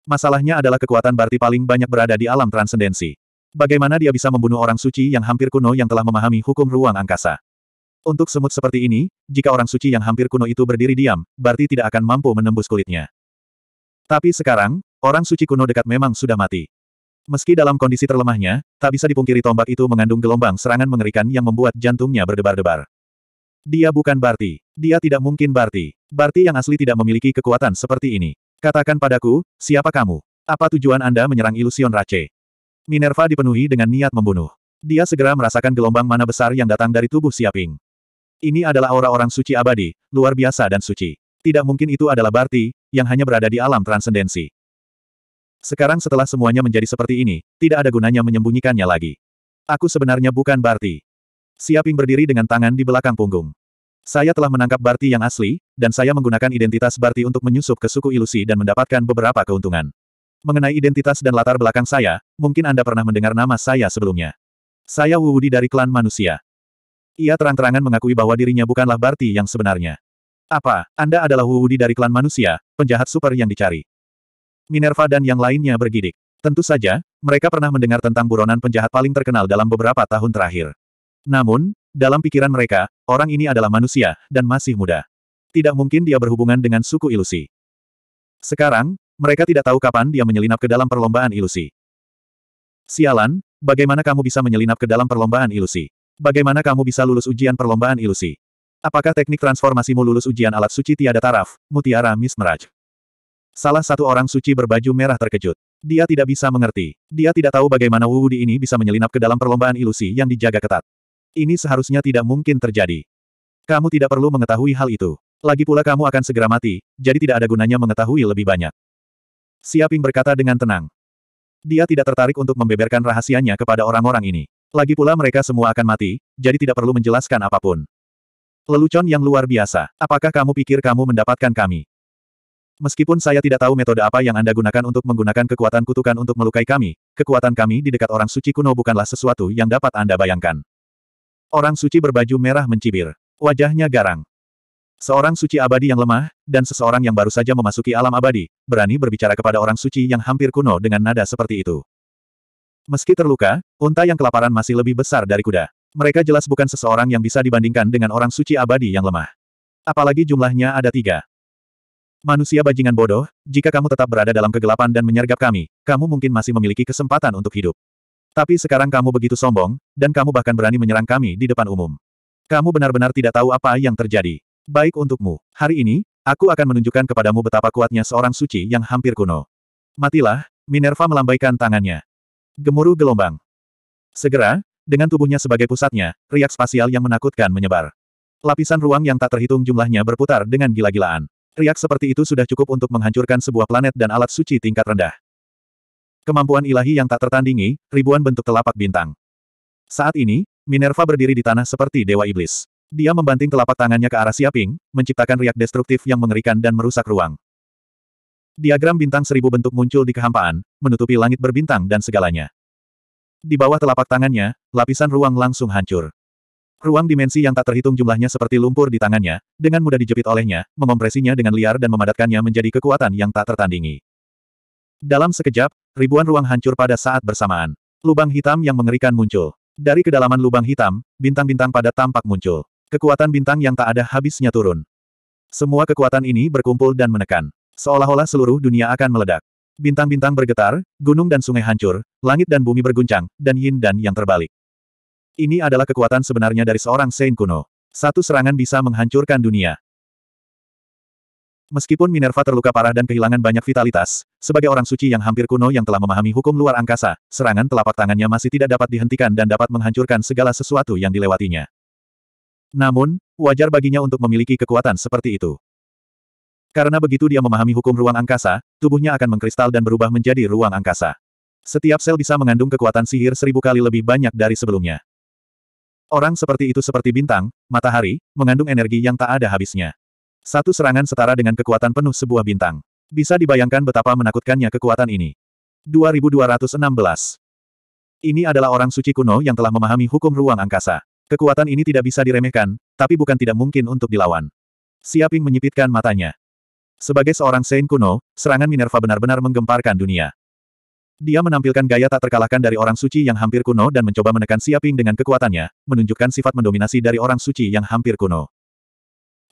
Masalahnya adalah kekuatan Barty paling banyak berada di alam transendensi. Bagaimana dia bisa membunuh orang suci yang hampir kuno yang telah memahami hukum ruang angkasa? Untuk semut seperti ini, jika orang suci yang hampir kuno itu berdiri diam, Barty tidak akan mampu menembus kulitnya. Tapi sekarang, orang suci kuno dekat memang sudah mati. Meski dalam kondisi terlemahnya, tak bisa dipungkiri tombak itu mengandung gelombang serangan mengerikan yang membuat jantungnya berdebar-debar. Dia bukan Barti, Dia tidak mungkin Barti. Barti yang asli tidak memiliki kekuatan seperti ini. Katakan padaku, siapa kamu? Apa tujuan Anda menyerang ilusion Rache? Minerva dipenuhi dengan niat membunuh. Dia segera merasakan gelombang mana besar yang datang dari tubuh Siaping. Ini adalah aura orang suci abadi, luar biasa dan suci. Tidak mungkin itu adalah Barti, yang hanya berada di alam transendensi. Sekarang setelah semuanya menjadi seperti ini, tidak ada gunanya menyembunyikannya lagi. Aku sebenarnya bukan Barty. Siaping berdiri dengan tangan di belakang punggung. Saya telah menangkap Barty yang asli, dan saya menggunakan identitas Barty untuk menyusup ke suku ilusi dan mendapatkan beberapa keuntungan. Mengenai identitas dan latar belakang saya, mungkin Anda pernah mendengar nama saya sebelumnya. Saya Wudi dari klan manusia. Ia terang-terangan mengakui bahwa dirinya bukanlah Barty yang sebenarnya. Apa, Anda adalah Wudi dari klan manusia, penjahat super yang dicari? Minerva dan yang lainnya bergidik. Tentu saja, mereka pernah mendengar tentang buronan penjahat paling terkenal dalam beberapa tahun terakhir. Namun, dalam pikiran mereka, orang ini adalah manusia, dan masih muda. Tidak mungkin dia berhubungan dengan suku ilusi. Sekarang, mereka tidak tahu kapan dia menyelinap ke dalam perlombaan ilusi. Sialan, bagaimana kamu bisa menyelinap ke dalam perlombaan ilusi? Bagaimana kamu bisa lulus ujian perlombaan ilusi? Apakah teknik transformasimu lulus ujian alat suci tiada taraf, Mutiara Miss Meraj? Salah satu orang suci berbaju merah terkejut. Dia tidak bisa mengerti. Dia tidak tahu bagaimana Wu Wudi ini bisa menyelinap ke dalam perlombaan ilusi yang dijaga ketat. Ini seharusnya tidak mungkin terjadi. Kamu tidak perlu mengetahui hal itu. Lagi pula kamu akan segera mati, jadi tidak ada gunanya mengetahui lebih banyak. Siaping berkata dengan tenang. Dia tidak tertarik untuk membeberkan rahasianya kepada orang-orang ini. Lagi pula mereka semua akan mati, jadi tidak perlu menjelaskan apapun. Lelucon yang luar biasa. Apakah kamu pikir kamu mendapatkan kami? Meskipun saya tidak tahu metode apa yang Anda gunakan untuk menggunakan kekuatan kutukan untuk melukai kami, kekuatan kami di dekat orang suci kuno bukanlah sesuatu yang dapat Anda bayangkan. Orang suci berbaju merah mencibir. Wajahnya garang. Seorang suci abadi yang lemah, dan seseorang yang baru saja memasuki alam abadi, berani berbicara kepada orang suci yang hampir kuno dengan nada seperti itu. Meski terluka, unta yang kelaparan masih lebih besar dari kuda. Mereka jelas bukan seseorang yang bisa dibandingkan dengan orang suci abadi yang lemah. Apalagi jumlahnya ada tiga. Manusia bajingan bodoh, jika kamu tetap berada dalam kegelapan dan menyergap kami, kamu mungkin masih memiliki kesempatan untuk hidup. Tapi sekarang kamu begitu sombong, dan kamu bahkan berani menyerang kami di depan umum. Kamu benar-benar tidak tahu apa yang terjadi. Baik untukmu. Hari ini, Aku akan menunjukkan kepadamu betapa kuatnya seorang suci yang hampir kuno. Matilah, Minerva melambaikan tangannya. Gemuruh gelombang. Segera, dengan tubuhnya sebagai pusatnya, riak spasial yang menakutkan menyebar. Lapisan ruang yang tak terhitung jumlahnya berputar dengan gila-gilaan. Riak seperti itu sudah cukup untuk menghancurkan sebuah planet dan alat suci tingkat rendah. Kemampuan ilahi yang tak tertandingi, ribuan bentuk telapak bintang. Saat ini, Minerva berdiri di tanah seperti dewa iblis. Dia membanting telapak tangannya ke arah Siaping, menciptakan riak destruktif yang mengerikan dan merusak ruang. Diagram bintang seribu bentuk muncul di kehampaan, menutupi langit berbintang dan segalanya. Di bawah telapak tangannya, lapisan ruang langsung hancur. Ruang dimensi yang tak terhitung jumlahnya seperti lumpur di tangannya, dengan mudah dijepit olehnya, mengompresinya dengan liar dan memadatkannya menjadi kekuatan yang tak tertandingi. Dalam sekejap, ribuan ruang hancur pada saat bersamaan. Lubang hitam yang mengerikan muncul. Dari kedalaman lubang hitam, bintang-bintang padat tampak muncul. Kekuatan bintang yang tak ada habisnya turun. Semua kekuatan ini berkumpul dan menekan. Seolah-olah seluruh dunia akan meledak. Bintang-bintang bergetar, gunung dan sungai hancur, langit dan bumi berguncang, dan yin dan yang terbalik. Ini adalah kekuatan sebenarnya dari seorang Saint kuno. Satu serangan bisa menghancurkan dunia. Meskipun Minerva terluka parah dan kehilangan banyak vitalitas, sebagai orang suci yang hampir kuno yang telah memahami hukum luar angkasa, serangan telapak tangannya masih tidak dapat dihentikan dan dapat menghancurkan segala sesuatu yang dilewatinya. Namun, wajar baginya untuk memiliki kekuatan seperti itu. Karena begitu dia memahami hukum ruang angkasa, tubuhnya akan mengkristal dan berubah menjadi ruang angkasa. Setiap sel bisa mengandung kekuatan sihir seribu kali lebih banyak dari sebelumnya. Orang seperti itu seperti bintang, matahari, mengandung energi yang tak ada habisnya. Satu serangan setara dengan kekuatan penuh sebuah bintang. Bisa dibayangkan betapa menakutkannya kekuatan ini. 2216. Ini adalah orang suci kuno yang telah memahami hukum ruang angkasa. Kekuatan ini tidak bisa diremehkan, tapi bukan tidak mungkin untuk dilawan. Siaping menyipitkan matanya. Sebagai seorang Saint kuno, serangan Minerva benar-benar menggemparkan dunia. Dia menampilkan gaya tak terkalahkan dari orang suci yang hampir kuno dan mencoba menekan Siaping dengan kekuatannya, menunjukkan sifat mendominasi dari orang suci yang hampir kuno.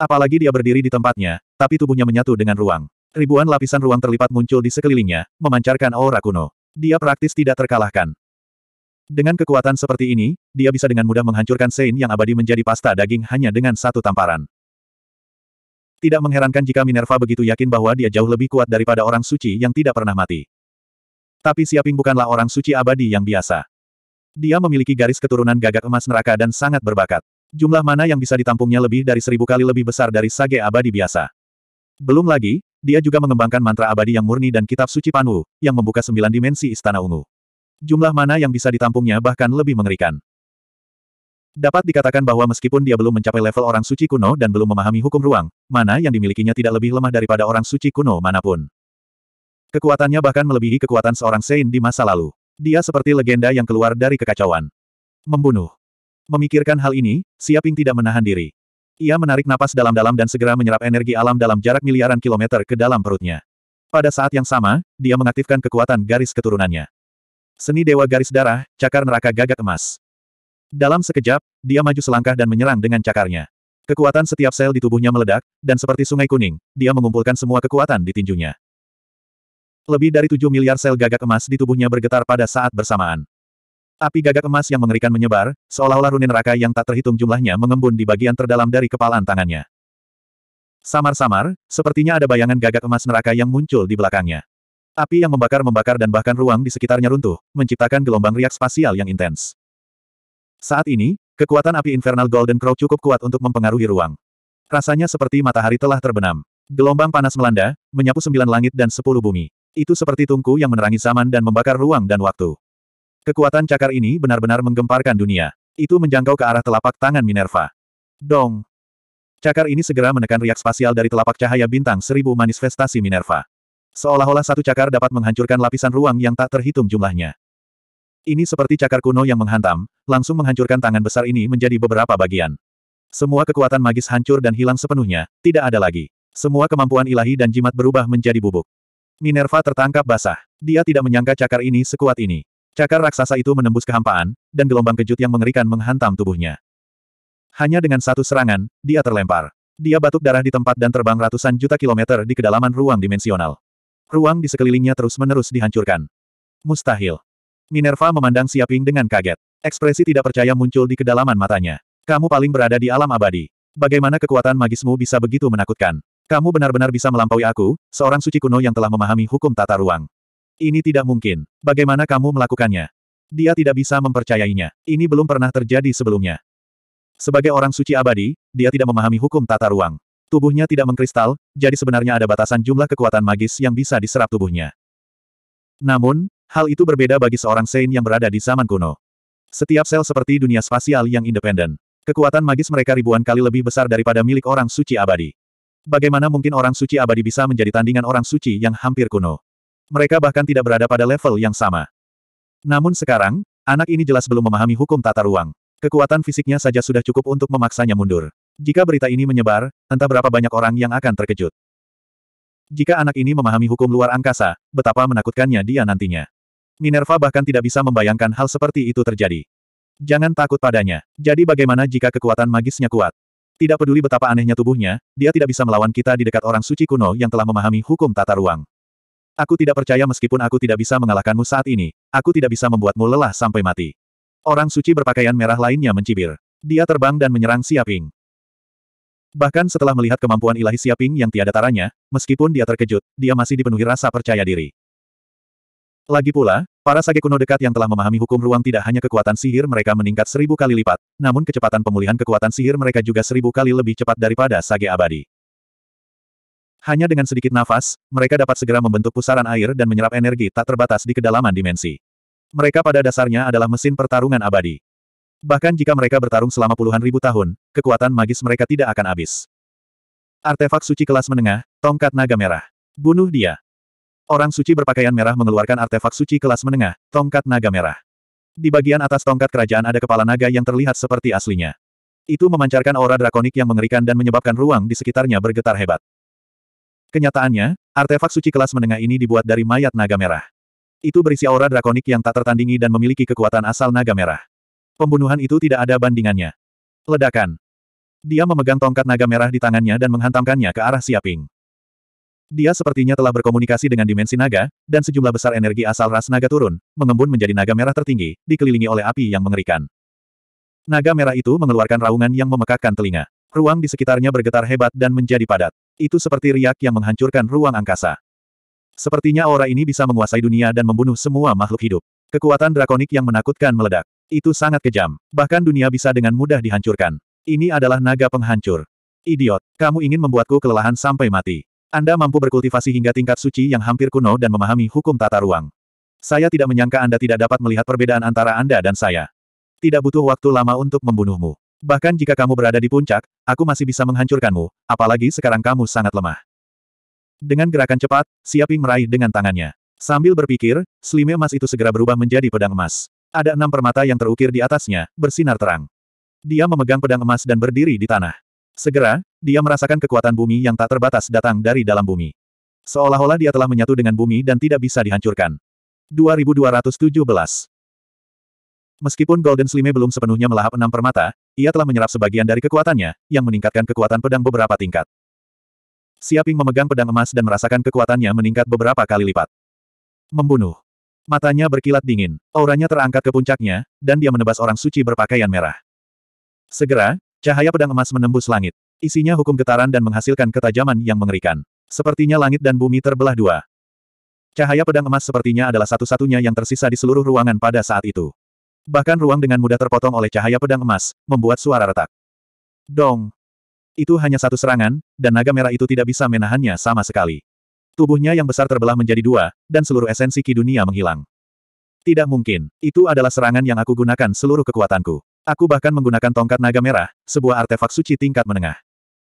Apalagi dia berdiri di tempatnya, tapi tubuhnya menyatu dengan ruang. Ribuan lapisan ruang terlipat muncul di sekelilingnya, memancarkan aura kuno. Dia praktis tidak terkalahkan. Dengan kekuatan seperti ini, dia bisa dengan mudah menghancurkan Sein yang abadi menjadi pasta daging hanya dengan satu tamparan. Tidak mengherankan jika Minerva begitu yakin bahwa dia jauh lebih kuat daripada orang suci yang tidak pernah mati. Tapi Siaping bukanlah orang suci abadi yang biasa. Dia memiliki garis keturunan gagak emas neraka dan sangat berbakat. Jumlah mana yang bisa ditampungnya lebih dari seribu kali lebih besar dari sage abadi biasa. Belum lagi, dia juga mengembangkan mantra abadi yang murni dan kitab suci Panu yang membuka sembilan dimensi Istana Ungu. Jumlah mana yang bisa ditampungnya bahkan lebih mengerikan. Dapat dikatakan bahwa meskipun dia belum mencapai level orang suci kuno dan belum memahami hukum ruang, mana yang dimilikinya tidak lebih lemah daripada orang suci kuno manapun. Kekuatannya bahkan melebihi kekuatan seorang Sein di masa lalu. Dia seperti legenda yang keluar dari kekacauan. Membunuh. Memikirkan hal ini, Siaping tidak menahan diri. Ia menarik napas dalam-dalam dan segera menyerap energi alam dalam jarak miliaran kilometer ke dalam perutnya. Pada saat yang sama, dia mengaktifkan kekuatan garis keturunannya. Seni Dewa Garis Darah, Cakar Neraka Gagak Emas. Dalam sekejap, dia maju selangkah dan menyerang dengan cakarnya. Kekuatan setiap sel di tubuhnya meledak, dan seperti sungai kuning, dia mengumpulkan semua kekuatan di tinjunya. Lebih dari 7 miliar sel gagak emas di tubuhnya bergetar pada saat bersamaan. Api gagak emas yang mengerikan menyebar, seolah-olah rune neraka yang tak terhitung jumlahnya mengembun di bagian terdalam dari kepalan tangannya. Samar-samar, sepertinya ada bayangan gagak emas neraka yang muncul di belakangnya. Api yang membakar-membakar dan bahkan ruang di sekitarnya runtuh, menciptakan gelombang riak spasial yang intens. Saat ini, kekuatan api infernal Golden Crow cukup kuat untuk mempengaruhi ruang. Rasanya seperti matahari telah terbenam. Gelombang panas melanda, menyapu sembilan langit dan sepuluh bumi. Itu seperti tungku yang menerangi zaman dan membakar ruang dan waktu. Kekuatan cakar ini benar-benar menggemparkan dunia. Itu menjangkau ke arah telapak tangan Minerva. Dong! Cakar ini segera menekan riak spasial dari telapak cahaya bintang seribu manifestasi Minerva. Seolah-olah satu cakar dapat menghancurkan lapisan ruang yang tak terhitung jumlahnya. Ini seperti cakar kuno yang menghantam, langsung menghancurkan tangan besar ini menjadi beberapa bagian. Semua kekuatan magis hancur dan hilang sepenuhnya, tidak ada lagi. Semua kemampuan ilahi dan jimat berubah menjadi bubuk. Minerva tertangkap basah. Dia tidak menyangka cakar ini sekuat ini. Cakar raksasa itu menembus kehampaan, dan gelombang kejut yang mengerikan menghantam tubuhnya. Hanya dengan satu serangan, dia terlempar. Dia batuk darah di tempat dan terbang ratusan juta kilometer di kedalaman ruang dimensional. Ruang di sekelilingnya terus-menerus dihancurkan. Mustahil. Minerva memandang Siaping dengan kaget. Ekspresi tidak percaya muncul di kedalaman matanya. Kamu paling berada di alam abadi. Bagaimana kekuatan magismu bisa begitu menakutkan? Kamu benar-benar bisa melampaui aku, seorang suci kuno yang telah memahami hukum tata ruang. Ini tidak mungkin. Bagaimana kamu melakukannya? Dia tidak bisa mempercayainya. Ini belum pernah terjadi sebelumnya. Sebagai orang suci abadi, dia tidak memahami hukum tata ruang. Tubuhnya tidak mengkristal, jadi sebenarnya ada batasan jumlah kekuatan magis yang bisa diserap tubuhnya. Namun, hal itu berbeda bagi seorang sein yang berada di zaman kuno. Setiap sel seperti dunia spasial yang independen. Kekuatan magis mereka ribuan kali lebih besar daripada milik orang suci abadi. Bagaimana mungkin orang suci abadi bisa menjadi tandingan orang suci yang hampir kuno? Mereka bahkan tidak berada pada level yang sama. Namun sekarang, anak ini jelas belum memahami hukum tata ruang. Kekuatan fisiknya saja sudah cukup untuk memaksanya mundur. Jika berita ini menyebar, entah berapa banyak orang yang akan terkejut. Jika anak ini memahami hukum luar angkasa, betapa menakutkannya dia nantinya. Minerva bahkan tidak bisa membayangkan hal seperti itu terjadi. Jangan takut padanya. Jadi bagaimana jika kekuatan magisnya kuat? Tidak peduli betapa anehnya tubuhnya, dia tidak bisa melawan kita di dekat orang suci kuno yang telah memahami hukum tata ruang. Aku tidak percaya meskipun aku tidak bisa mengalahkanmu saat ini, aku tidak bisa membuatmu lelah sampai mati. Orang suci berpakaian merah lainnya mencibir. Dia terbang dan menyerang Siaping. Bahkan setelah melihat kemampuan ilahi Siaping yang tiada taranya, meskipun dia terkejut, dia masih dipenuhi rasa percaya diri. Lagi pula, Para sage kuno dekat yang telah memahami hukum ruang tidak hanya kekuatan sihir mereka meningkat seribu kali lipat, namun kecepatan pemulihan kekuatan sihir mereka juga seribu kali lebih cepat daripada sage abadi. Hanya dengan sedikit nafas, mereka dapat segera membentuk pusaran air dan menyerap energi tak terbatas di kedalaman dimensi. Mereka pada dasarnya adalah mesin pertarungan abadi. Bahkan jika mereka bertarung selama puluhan ribu tahun, kekuatan magis mereka tidak akan habis. Artefak suci kelas menengah, tongkat naga merah. Bunuh dia. Orang suci berpakaian merah mengeluarkan artefak suci kelas menengah, tongkat naga merah. Di bagian atas tongkat kerajaan ada kepala naga yang terlihat seperti aslinya. Itu memancarkan aura drakonik yang mengerikan dan menyebabkan ruang di sekitarnya bergetar hebat. Kenyataannya, artefak suci kelas menengah ini dibuat dari mayat naga merah. Itu berisi aura drakonik yang tak tertandingi dan memiliki kekuatan asal naga merah. Pembunuhan itu tidak ada bandingannya. Ledakan. Dia memegang tongkat naga merah di tangannya dan menghantamkannya ke arah Siaping. Dia sepertinya telah berkomunikasi dengan dimensi naga, dan sejumlah besar energi asal ras naga turun, mengembun menjadi naga merah tertinggi, dikelilingi oleh api yang mengerikan. Naga merah itu mengeluarkan raungan yang memekakkan telinga. Ruang di sekitarnya bergetar hebat dan menjadi padat. Itu seperti riak yang menghancurkan ruang angkasa. Sepertinya aura ini bisa menguasai dunia dan membunuh semua makhluk hidup. Kekuatan drakonik yang menakutkan meledak. Itu sangat kejam. Bahkan dunia bisa dengan mudah dihancurkan. Ini adalah naga penghancur. Idiot, kamu ingin membuatku kelelahan sampai mati. Anda mampu berkultivasi hingga tingkat suci yang hampir kuno dan memahami hukum tata ruang. Saya tidak menyangka Anda tidak dapat melihat perbedaan antara Anda dan saya. Tidak butuh waktu lama untuk membunuhmu. Bahkan jika kamu berada di puncak, aku masih bisa menghancurkanmu, apalagi sekarang kamu sangat lemah. Dengan gerakan cepat, Siaping meraih dengan tangannya. Sambil berpikir, selimnya emas itu segera berubah menjadi pedang emas. Ada enam permata yang terukir di atasnya, bersinar terang. Dia memegang pedang emas dan berdiri di tanah. Segera, dia merasakan kekuatan bumi yang tak terbatas datang dari dalam bumi. Seolah-olah dia telah menyatu dengan bumi dan tidak bisa dihancurkan. 2217 Meskipun Golden Slime belum sepenuhnya melahap enam permata, ia telah menyerap sebagian dari kekuatannya, yang meningkatkan kekuatan pedang beberapa tingkat. Siaping memegang pedang emas dan merasakan kekuatannya meningkat beberapa kali lipat. Membunuh. Matanya berkilat dingin, auranya terangkat ke puncaknya, dan dia menebas orang suci berpakaian merah. Segera, Cahaya pedang emas menembus langit. Isinya hukum getaran dan menghasilkan ketajaman yang mengerikan. Sepertinya langit dan bumi terbelah dua. Cahaya pedang emas sepertinya adalah satu-satunya yang tersisa di seluruh ruangan pada saat itu. Bahkan ruang dengan mudah terpotong oleh cahaya pedang emas, membuat suara retak. Dong! Itu hanya satu serangan, dan naga merah itu tidak bisa menahannya sama sekali. Tubuhnya yang besar terbelah menjadi dua, dan seluruh esensi ki dunia menghilang. Tidak mungkin, itu adalah serangan yang aku gunakan seluruh kekuatanku. Aku bahkan menggunakan tongkat naga merah, sebuah artefak suci tingkat menengah.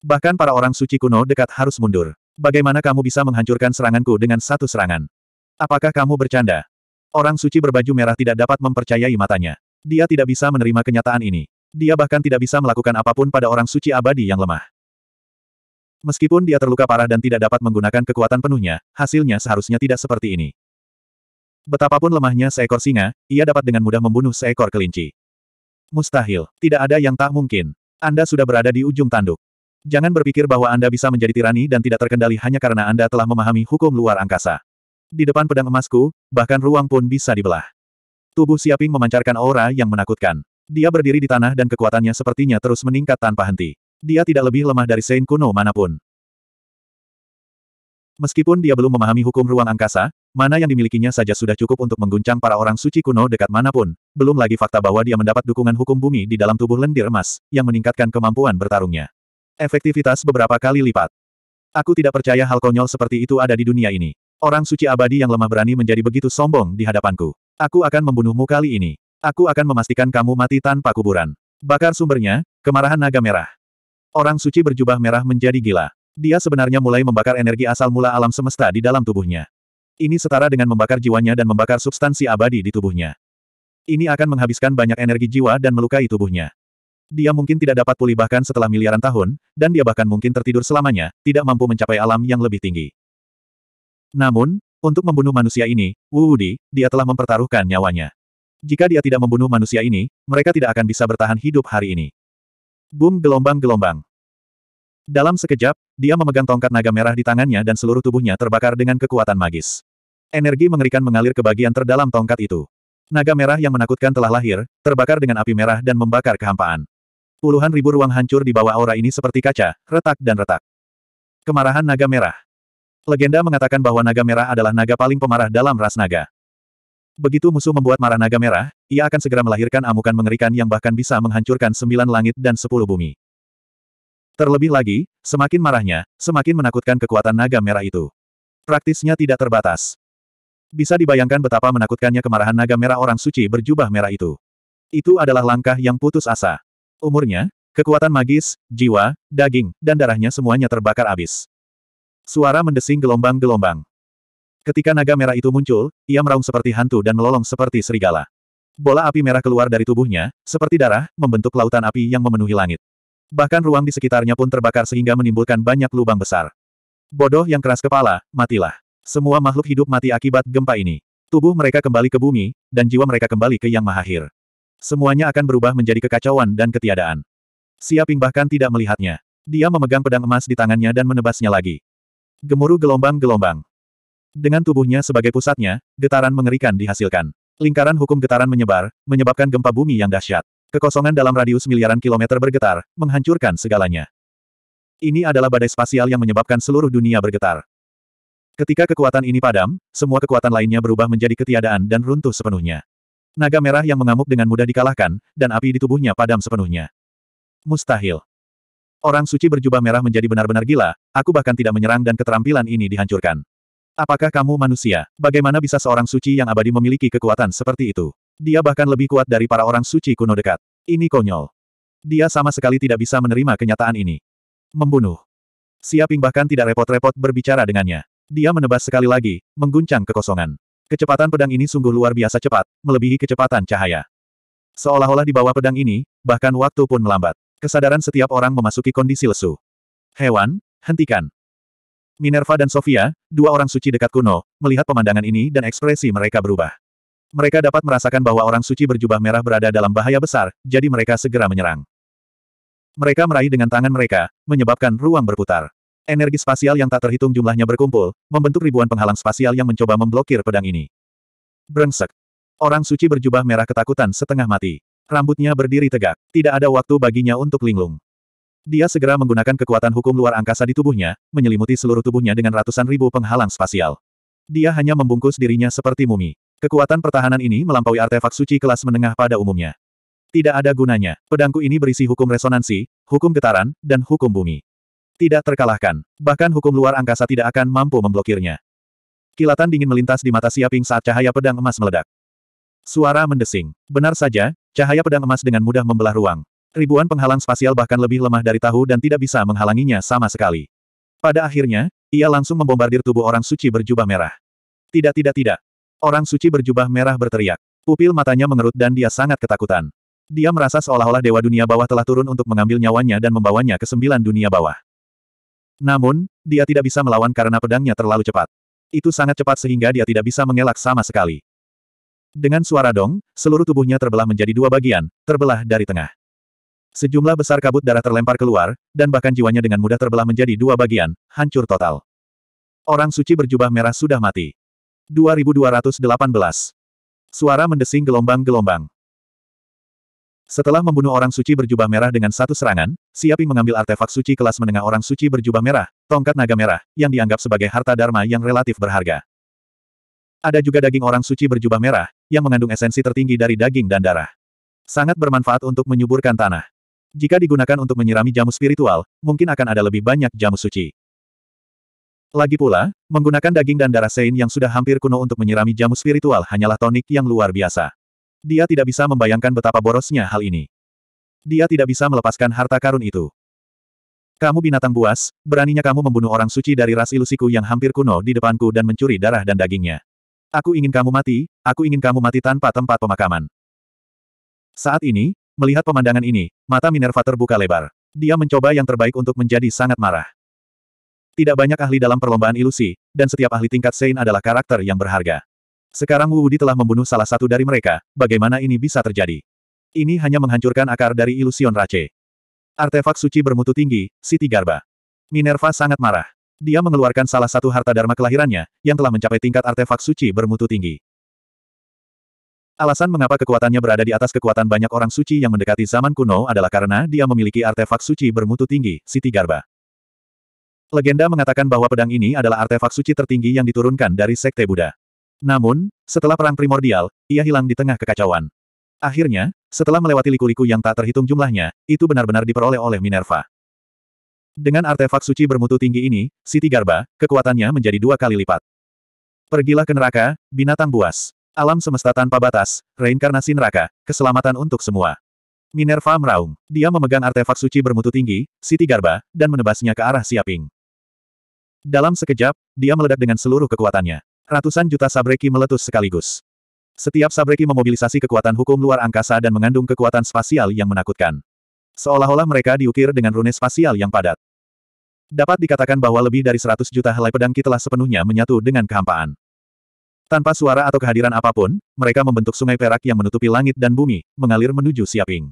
Bahkan para orang suci kuno dekat harus mundur. Bagaimana kamu bisa menghancurkan seranganku dengan satu serangan? Apakah kamu bercanda? Orang suci berbaju merah tidak dapat mempercayai matanya. Dia tidak bisa menerima kenyataan ini. Dia bahkan tidak bisa melakukan apapun pada orang suci abadi yang lemah. Meskipun dia terluka parah dan tidak dapat menggunakan kekuatan penuhnya, hasilnya seharusnya tidak seperti ini. Betapapun lemahnya seekor singa, ia dapat dengan mudah membunuh seekor kelinci. Mustahil. Tidak ada yang tak mungkin. Anda sudah berada di ujung tanduk. Jangan berpikir bahwa Anda bisa menjadi tirani dan tidak terkendali hanya karena Anda telah memahami hukum luar angkasa. Di depan pedang emasku, bahkan ruang pun bisa dibelah. Tubuh Siaping memancarkan aura yang menakutkan. Dia berdiri di tanah dan kekuatannya sepertinya terus meningkat tanpa henti. Dia tidak lebih lemah dari Sein kuno manapun. Meskipun dia belum memahami hukum ruang angkasa, mana yang dimilikinya saja sudah cukup untuk mengguncang para orang suci kuno dekat manapun, belum lagi fakta bahwa dia mendapat dukungan hukum bumi di dalam tubuh lendir emas, yang meningkatkan kemampuan bertarungnya. Efektivitas beberapa kali lipat. Aku tidak percaya hal konyol seperti itu ada di dunia ini. Orang suci abadi yang lemah berani menjadi begitu sombong di hadapanku. Aku akan membunuhmu kali ini. Aku akan memastikan kamu mati tanpa kuburan. Bakar sumbernya, kemarahan naga merah. Orang suci berjubah merah menjadi gila. Dia sebenarnya mulai membakar energi asal mula alam semesta di dalam tubuhnya. Ini setara dengan membakar jiwanya dan membakar substansi abadi di tubuhnya. Ini akan menghabiskan banyak energi jiwa dan melukai tubuhnya. Dia mungkin tidak dapat pulih bahkan setelah miliaran tahun, dan dia bahkan mungkin tertidur selamanya, tidak mampu mencapai alam yang lebih tinggi. Namun, untuk membunuh manusia ini, Wu Wudi, dia telah mempertaruhkan nyawanya. Jika dia tidak membunuh manusia ini, mereka tidak akan bisa bertahan hidup hari ini. Boom gelombang-gelombang. Dalam sekejap, dia memegang tongkat naga merah di tangannya dan seluruh tubuhnya terbakar dengan kekuatan magis. Energi mengerikan mengalir ke bagian terdalam tongkat itu. Naga merah yang menakutkan telah lahir, terbakar dengan api merah dan membakar kehampaan. Puluhan ribu ruang hancur di bawah aura ini seperti kaca, retak dan retak. Kemarahan naga merah. Legenda mengatakan bahwa naga merah adalah naga paling pemarah dalam ras naga. Begitu musuh membuat marah naga merah, ia akan segera melahirkan amukan mengerikan yang bahkan bisa menghancurkan sembilan langit dan sepuluh bumi. Terlebih lagi, semakin marahnya, semakin menakutkan kekuatan naga merah itu. Praktisnya tidak terbatas. Bisa dibayangkan betapa menakutkannya kemarahan naga merah orang suci berjubah merah itu. Itu adalah langkah yang putus asa. Umurnya, kekuatan magis, jiwa, daging, dan darahnya semuanya terbakar abis. Suara mendesing gelombang-gelombang. Ketika naga merah itu muncul, ia meraung seperti hantu dan melolong seperti serigala. Bola api merah keluar dari tubuhnya, seperti darah, membentuk lautan api yang memenuhi langit. Bahkan ruang di sekitarnya pun terbakar sehingga menimbulkan banyak lubang besar. Bodoh yang keras kepala, matilah. Semua makhluk hidup mati akibat gempa ini. Tubuh mereka kembali ke bumi, dan jiwa mereka kembali ke Yang Mahahir. Semuanya akan berubah menjadi kekacauan dan ketiadaan. Siaping bahkan tidak melihatnya. Dia memegang pedang emas di tangannya dan menebasnya lagi. Gemuruh gelombang-gelombang. Dengan tubuhnya sebagai pusatnya, getaran mengerikan dihasilkan. Lingkaran hukum getaran menyebar, menyebabkan gempa bumi yang dahsyat. Kekosongan dalam radius miliaran kilometer bergetar, menghancurkan segalanya. Ini adalah badai spasial yang menyebabkan seluruh dunia bergetar. Ketika kekuatan ini padam, semua kekuatan lainnya berubah menjadi ketiadaan dan runtuh sepenuhnya. Naga merah yang mengamuk dengan mudah dikalahkan, dan api di tubuhnya padam sepenuhnya. Mustahil. Orang suci berjubah merah menjadi benar-benar gila, aku bahkan tidak menyerang dan keterampilan ini dihancurkan. Apakah kamu manusia? Bagaimana bisa seorang suci yang abadi memiliki kekuatan seperti itu? Dia bahkan lebih kuat dari para orang suci kuno dekat. Ini konyol. Dia sama sekali tidak bisa menerima kenyataan ini. Membunuh. Siaping bahkan tidak repot-repot berbicara dengannya. Dia menebas sekali lagi, mengguncang kekosongan. Kecepatan pedang ini sungguh luar biasa cepat, melebihi kecepatan cahaya. Seolah-olah di bawah pedang ini, bahkan waktu pun melambat. Kesadaran setiap orang memasuki kondisi lesu. Hewan, hentikan. Minerva dan Sofia, dua orang suci dekat kuno, melihat pemandangan ini dan ekspresi mereka berubah. Mereka dapat merasakan bahwa orang suci berjubah merah berada dalam bahaya besar, jadi mereka segera menyerang. Mereka meraih dengan tangan mereka, menyebabkan ruang berputar. Energi spasial yang tak terhitung jumlahnya berkumpul, membentuk ribuan penghalang spasial yang mencoba memblokir pedang ini. Brengsek. Orang suci berjubah merah ketakutan setengah mati. Rambutnya berdiri tegak, tidak ada waktu baginya untuk linglung. Dia segera menggunakan kekuatan hukum luar angkasa di tubuhnya, menyelimuti seluruh tubuhnya dengan ratusan ribu penghalang spasial. Dia hanya membungkus dirinya seperti mumi. Kekuatan pertahanan ini melampaui artefak suci kelas menengah pada umumnya. Tidak ada gunanya. Pedangku ini berisi hukum resonansi, hukum getaran, dan hukum bumi. Tidak terkalahkan. Bahkan hukum luar angkasa tidak akan mampu memblokirnya. Kilatan dingin melintas di mata Siaping saat cahaya pedang emas meledak. Suara mendesing. Benar saja, cahaya pedang emas dengan mudah membelah ruang. Ribuan penghalang spasial bahkan lebih lemah dari tahu dan tidak bisa menghalanginya sama sekali. Pada akhirnya, ia langsung membombardir tubuh orang suci berjubah merah. Tidak tidak tidak, Orang suci berjubah merah berteriak. Pupil matanya mengerut dan dia sangat ketakutan. Dia merasa seolah-olah dewa dunia bawah telah turun untuk mengambil nyawanya dan membawanya ke sembilan dunia bawah. Namun, dia tidak bisa melawan karena pedangnya terlalu cepat. Itu sangat cepat sehingga dia tidak bisa mengelak sama sekali. Dengan suara dong, seluruh tubuhnya terbelah menjadi dua bagian, terbelah dari tengah. Sejumlah besar kabut darah terlempar keluar, dan bahkan jiwanya dengan mudah terbelah menjadi dua bagian, hancur total. Orang suci berjubah merah sudah mati. 2218. Suara mendesing gelombang-gelombang. Setelah membunuh orang suci berjubah merah dengan satu serangan, Siaping mengambil artefak suci kelas menengah orang suci berjubah merah, tongkat naga merah, yang dianggap sebagai harta dharma yang relatif berharga. Ada juga daging orang suci berjubah merah, yang mengandung esensi tertinggi dari daging dan darah. Sangat bermanfaat untuk menyuburkan tanah. Jika digunakan untuk menyirami jamu spiritual, mungkin akan ada lebih banyak jamu suci. Lagi pula, menggunakan daging dan darah Sein yang sudah hampir kuno untuk menyirami jamu spiritual hanyalah tonik yang luar biasa. Dia tidak bisa membayangkan betapa borosnya hal ini. Dia tidak bisa melepaskan harta karun itu. Kamu binatang buas, beraninya kamu membunuh orang suci dari ras ilusiku yang hampir kuno di depanku dan mencuri darah dan dagingnya. Aku ingin kamu mati, aku ingin kamu mati tanpa tempat pemakaman. Saat ini, melihat pemandangan ini, mata Minerva terbuka lebar. Dia mencoba yang terbaik untuk menjadi sangat marah. Tidak banyak ahli dalam perlombaan ilusi, dan setiap ahli tingkat Sein adalah karakter yang berharga. Sekarang Wu Di telah membunuh salah satu dari mereka, bagaimana ini bisa terjadi? Ini hanya menghancurkan akar dari ilusion Rache. Artefak suci bermutu tinggi, Siti Garba. Minerva sangat marah. Dia mengeluarkan salah satu harta dharma kelahirannya, yang telah mencapai tingkat artefak suci bermutu tinggi. Alasan mengapa kekuatannya berada di atas kekuatan banyak orang suci yang mendekati zaman kuno adalah karena dia memiliki artefak suci bermutu tinggi, Siti Garba. Legenda mengatakan bahwa pedang ini adalah artefak suci tertinggi yang diturunkan dari Sekte Buddha. Namun, setelah perang primordial, ia hilang di tengah kekacauan. Akhirnya, setelah melewati liku-liku yang tak terhitung jumlahnya, itu benar-benar diperoleh oleh Minerva. Dengan artefak suci bermutu tinggi ini, Siti Garba, kekuatannya menjadi dua kali lipat. Pergilah ke neraka, binatang buas. Alam semesta tanpa batas, reinkarnasi neraka, keselamatan untuk semua. Minerva meraung. Dia memegang artefak suci bermutu tinggi, Siti Garba, dan menebasnya ke arah Siaping. Dalam sekejap, dia meledak dengan seluruh kekuatannya. Ratusan juta sabreki meletus sekaligus. Setiap sabreki memobilisasi kekuatan hukum luar angkasa dan mengandung kekuatan spasial yang menakutkan. Seolah-olah mereka diukir dengan rune spasial yang padat. Dapat dikatakan bahwa lebih dari 100 juta helai pedang telah sepenuhnya menyatu dengan kehampaan. Tanpa suara atau kehadiran apapun, mereka membentuk sungai perak yang menutupi langit dan bumi, mengalir menuju Siaping.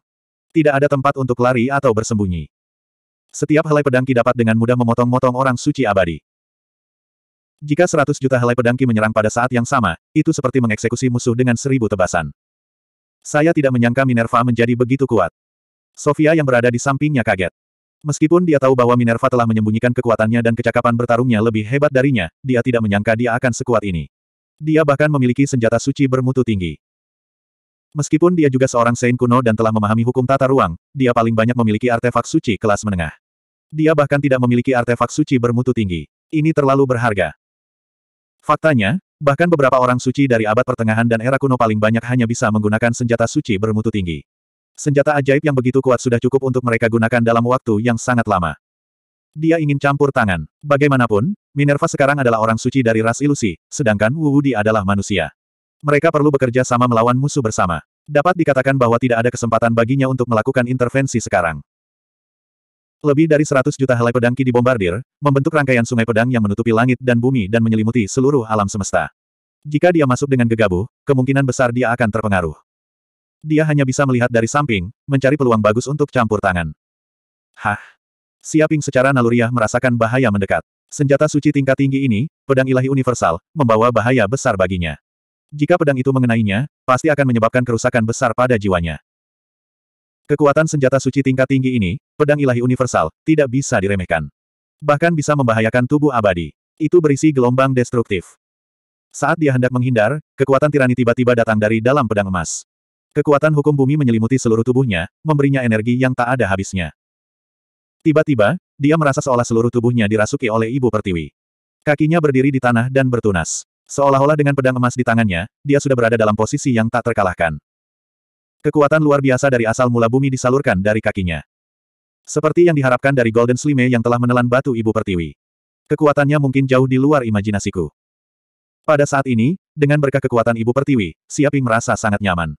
Tidak ada tempat untuk lari atau bersembunyi. Setiap helai pedangki dapat dengan mudah memotong-motong orang suci abadi. Jika seratus juta helai pedangki menyerang pada saat yang sama, itu seperti mengeksekusi musuh dengan seribu tebasan. Saya tidak menyangka Minerva menjadi begitu kuat. Sofia yang berada di sampingnya kaget. Meskipun dia tahu bahwa Minerva telah menyembunyikan kekuatannya dan kecakapan bertarungnya lebih hebat darinya, dia tidak menyangka dia akan sekuat ini. Dia bahkan memiliki senjata suci bermutu tinggi. Meskipun dia juga seorang sein kuno dan telah memahami hukum tata ruang, dia paling banyak memiliki artefak suci kelas menengah. Dia bahkan tidak memiliki artefak suci bermutu tinggi. Ini terlalu berharga. Faktanya, bahkan beberapa orang suci dari abad pertengahan dan era kuno paling banyak hanya bisa menggunakan senjata suci bermutu tinggi. Senjata ajaib yang begitu kuat sudah cukup untuk mereka gunakan dalam waktu yang sangat lama. Dia ingin campur tangan. Bagaimanapun, Minerva sekarang adalah orang suci dari ras ilusi, sedangkan Wu Wudi adalah manusia. Mereka perlu bekerja sama melawan musuh bersama. Dapat dikatakan bahwa tidak ada kesempatan baginya untuk melakukan intervensi sekarang. Lebih dari 100 juta helai pedang Ki dibombardir, membentuk rangkaian sungai pedang yang menutupi langit dan bumi dan menyelimuti seluruh alam semesta. Jika dia masuk dengan gegabah, kemungkinan besar dia akan terpengaruh. Dia hanya bisa melihat dari samping, mencari peluang bagus untuk campur tangan. Hah? Siaping secara naluriah merasakan bahaya mendekat. Senjata suci tingkat tinggi ini, pedang ilahi universal, membawa bahaya besar baginya. Jika pedang itu mengenainya, pasti akan menyebabkan kerusakan besar pada jiwanya. Kekuatan senjata suci tingkat tinggi ini, pedang ilahi universal, tidak bisa diremehkan. Bahkan bisa membahayakan tubuh abadi. Itu berisi gelombang destruktif. Saat dia hendak menghindar, kekuatan tirani tiba-tiba datang dari dalam pedang emas. Kekuatan hukum bumi menyelimuti seluruh tubuhnya, memberinya energi yang tak ada habisnya. Tiba-tiba, dia merasa seolah seluruh tubuhnya dirasuki oleh ibu pertiwi. Kakinya berdiri di tanah dan bertunas. Seolah-olah dengan pedang emas di tangannya, dia sudah berada dalam posisi yang tak terkalahkan. Kekuatan luar biasa dari asal mula bumi disalurkan dari kakinya. Seperti yang diharapkan dari Golden Slime yang telah menelan batu ibu pertiwi. Kekuatannya mungkin jauh di luar imajinasiku. Pada saat ini, dengan berkah kekuatan ibu pertiwi, Siaping merasa sangat nyaman.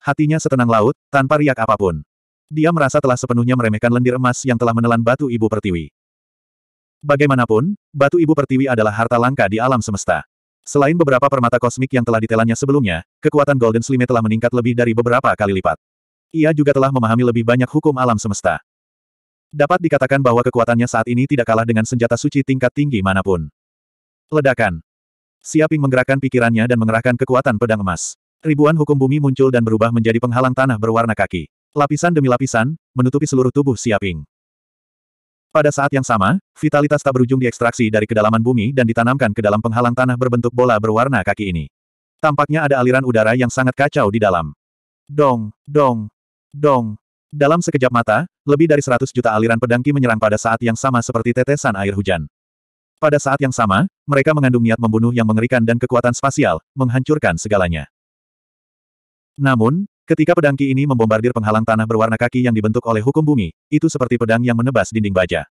Hatinya setenang laut, tanpa riak apapun. Dia merasa telah sepenuhnya meremehkan lendir emas yang telah menelan batu ibu pertiwi. Bagaimanapun, batu ibu pertiwi adalah harta langka di alam semesta. Selain beberapa permata kosmik yang telah ditelannya sebelumnya, kekuatan Golden Slime telah meningkat lebih dari beberapa kali lipat. Ia juga telah memahami lebih banyak hukum alam semesta. Dapat dikatakan bahwa kekuatannya saat ini tidak kalah dengan senjata suci tingkat tinggi manapun. Ledakan. Siaping menggerakkan pikirannya dan mengerahkan kekuatan pedang emas. Ribuan hukum bumi muncul dan berubah menjadi penghalang tanah berwarna kaki. Lapisan demi lapisan, menutupi seluruh tubuh Siaping. Pada saat yang sama, vitalitas tak berujung diekstraksi dari kedalaman bumi dan ditanamkan ke dalam penghalang tanah berbentuk bola berwarna kaki ini. Tampaknya ada aliran udara yang sangat kacau di dalam. Dong, dong, dong. Dalam sekejap mata, lebih dari 100 juta aliran pedangki menyerang pada saat yang sama seperti tetesan air hujan. Pada saat yang sama, mereka mengandung niat membunuh yang mengerikan dan kekuatan spasial, menghancurkan segalanya. Namun, Ketika pedang Ki ini membombardir penghalang tanah berwarna kaki yang dibentuk oleh hukum bumi, itu seperti pedang yang menebas dinding baja.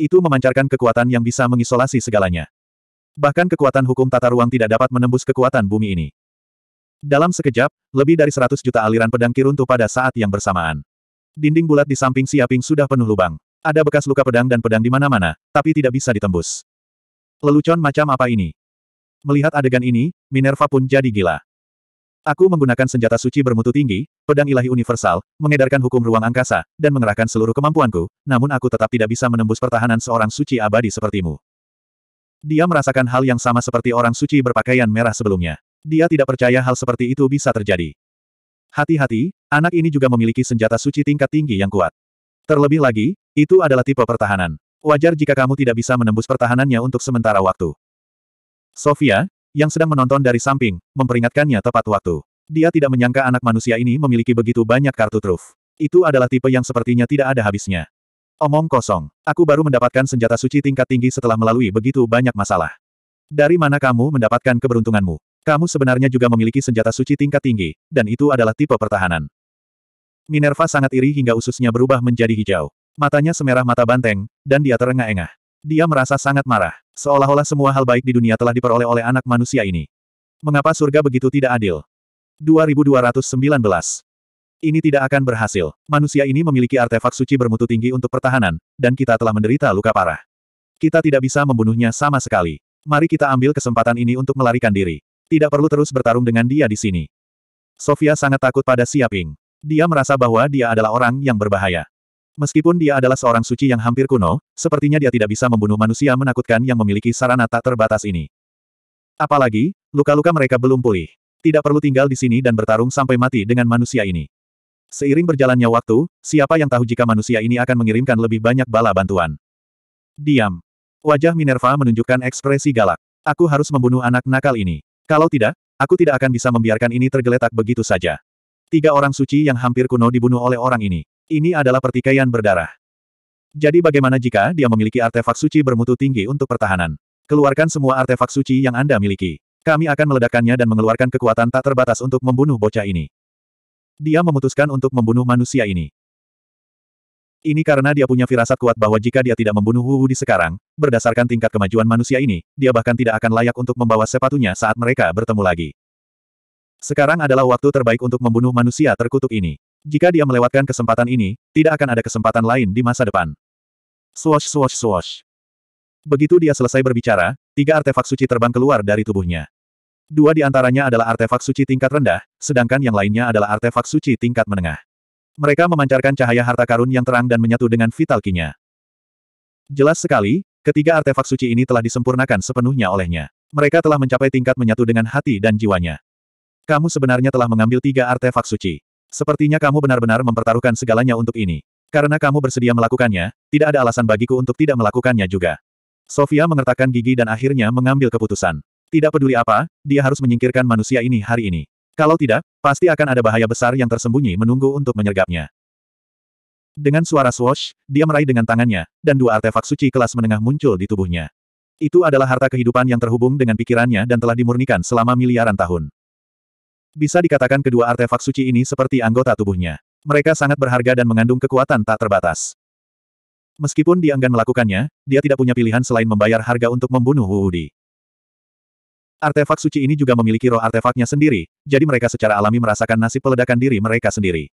Itu memancarkan kekuatan yang bisa mengisolasi segalanya. Bahkan kekuatan hukum tata ruang tidak dapat menembus kekuatan bumi ini. Dalam sekejap, lebih dari 100 juta aliran pedang Ki runtuh pada saat yang bersamaan. Dinding bulat di samping Siaping sudah penuh lubang. Ada bekas luka pedang dan pedang di mana-mana, tapi tidak bisa ditembus. Lelucon macam apa ini? Melihat adegan ini, Minerva pun jadi gila. Aku menggunakan senjata suci bermutu tinggi, pedang ilahi universal, mengedarkan hukum ruang angkasa, dan mengerahkan seluruh kemampuanku, namun aku tetap tidak bisa menembus pertahanan seorang suci abadi sepertimu. Dia merasakan hal yang sama seperti orang suci berpakaian merah sebelumnya. Dia tidak percaya hal seperti itu bisa terjadi. Hati-hati, anak ini juga memiliki senjata suci tingkat tinggi yang kuat. Terlebih lagi, itu adalah tipe pertahanan. Wajar jika kamu tidak bisa menembus pertahanannya untuk sementara waktu. Sofia, yang sedang menonton dari samping, memperingatkannya tepat waktu. Dia tidak menyangka anak manusia ini memiliki begitu banyak kartu truf. Itu adalah tipe yang sepertinya tidak ada habisnya. Omong kosong. Aku baru mendapatkan senjata suci tingkat tinggi setelah melalui begitu banyak masalah. Dari mana kamu mendapatkan keberuntunganmu? Kamu sebenarnya juga memiliki senjata suci tingkat tinggi, dan itu adalah tipe pertahanan. Minerva sangat iri hingga ususnya berubah menjadi hijau. Matanya semerah mata banteng, dan dia terengah-engah. Dia merasa sangat marah. Seolah-olah semua hal baik di dunia telah diperoleh oleh anak manusia ini. Mengapa surga begitu tidak adil? 2219. Ini tidak akan berhasil. Manusia ini memiliki artefak suci bermutu tinggi untuk pertahanan, dan kita telah menderita luka parah. Kita tidak bisa membunuhnya sama sekali. Mari kita ambil kesempatan ini untuk melarikan diri. Tidak perlu terus bertarung dengan dia di sini. Sofia sangat takut pada Siaping. Dia merasa bahwa dia adalah orang yang berbahaya. Meskipun dia adalah seorang suci yang hampir kuno, sepertinya dia tidak bisa membunuh manusia menakutkan yang memiliki sarana tak terbatas ini. Apalagi, luka-luka mereka belum pulih. Tidak perlu tinggal di sini dan bertarung sampai mati dengan manusia ini. Seiring berjalannya waktu, siapa yang tahu jika manusia ini akan mengirimkan lebih banyak bala bantuan. Diam. Wajah Minerva menunjukkan ekspresi galak. Aku harus membunuh anak nakal ini. Kalau tidak, aku tidak akan bisa membiarkan ini tergeletak begitu saja. Tiga orang suci yang hampir kuno dibunuh oleh orang ini. Ini adalah pertikaian berdarah. Jadi bagaimana jika dia memiliki artefak suci bermutu tinggi untuk pertahanan? Keluarkan semua artefak suci yang Anda miliki. Kami akan meledakkannya dan mengeluarkan kekuatan tak terbatas untuk membunuh bocah ini. Dia memutuskan untuk membunuh manusia ini. Ini karena dia punya firasat kuat bahwa jika dia tidak membunuh Wu di sekarang, berdasarkan tingkat kemajuan manusia ini, dia bahkan tidak akan layak untuk membawa sepatunya saat mereka bertemu lagi. Sekarang adalah waktu terbaik untuk membunuh manusia terkutuk ini. Jika dia melewatkan kesempatan ini, tidak akan ada kesempatan lain di masa depan. Swash swash swash. Begitu dia selesai berbicara, tiga artefak suci terbang keluar dari tubuhnya. Dua di antaranya adalah artefak suci tingkat rendah, sedangkan yang lainnya adalah artefak suci tingkat menengah. Mereka memancarkan cahaya harta karun yang terang dan menyatu dengan vital kinya. Jelas sekali, ketiga artefak suci ini telah disempurnakan sepenuhnya olehnya. Mereka telah mencapai tingkat menyatu dengan hati dan jiwanya. Kamu sebenarnya telah mengambil tiga artefak suci. Sepertinya kamu benar-benar mempertaruhkan segalanya untuk ini. Karena kamu bersedia melakukannya, tidak ada alasan bagiku untuk tidak melakukannya juga. Sofia mengertakkan gigi dan akhirnya mengambil keputusan. Tidak peduli apa, dia harus menyingkirkan manusia ini hari ini. Kalau tidak, pasti akan ada bahaya besar yang tersembunyi menunggu untuk menyergapnya. Dengan suara swash, dia meraih dengan tangannya, dan dua artefak suci kelas menengah muncul di tubuhnya. Itu adalah harta kehidupan yang terhubung dengan pikirannya dan telah dimurnikan selama miliaran tahun. Bisa dikatakan kedua artefak suci ini seperti anggota tubuhnya. Mereka sangat berharga dan mengandung kekuatan tak terbatas. Meskipun dia enggan melakukannya, dia tidak punya pilihan selain membayar harga untuk membunuh Wuudi. Artefak suci ini juga memiliki roh artefaknya sendiri, jadi mereka secara alami merasakan nasib peledakan diri mereka sendiri.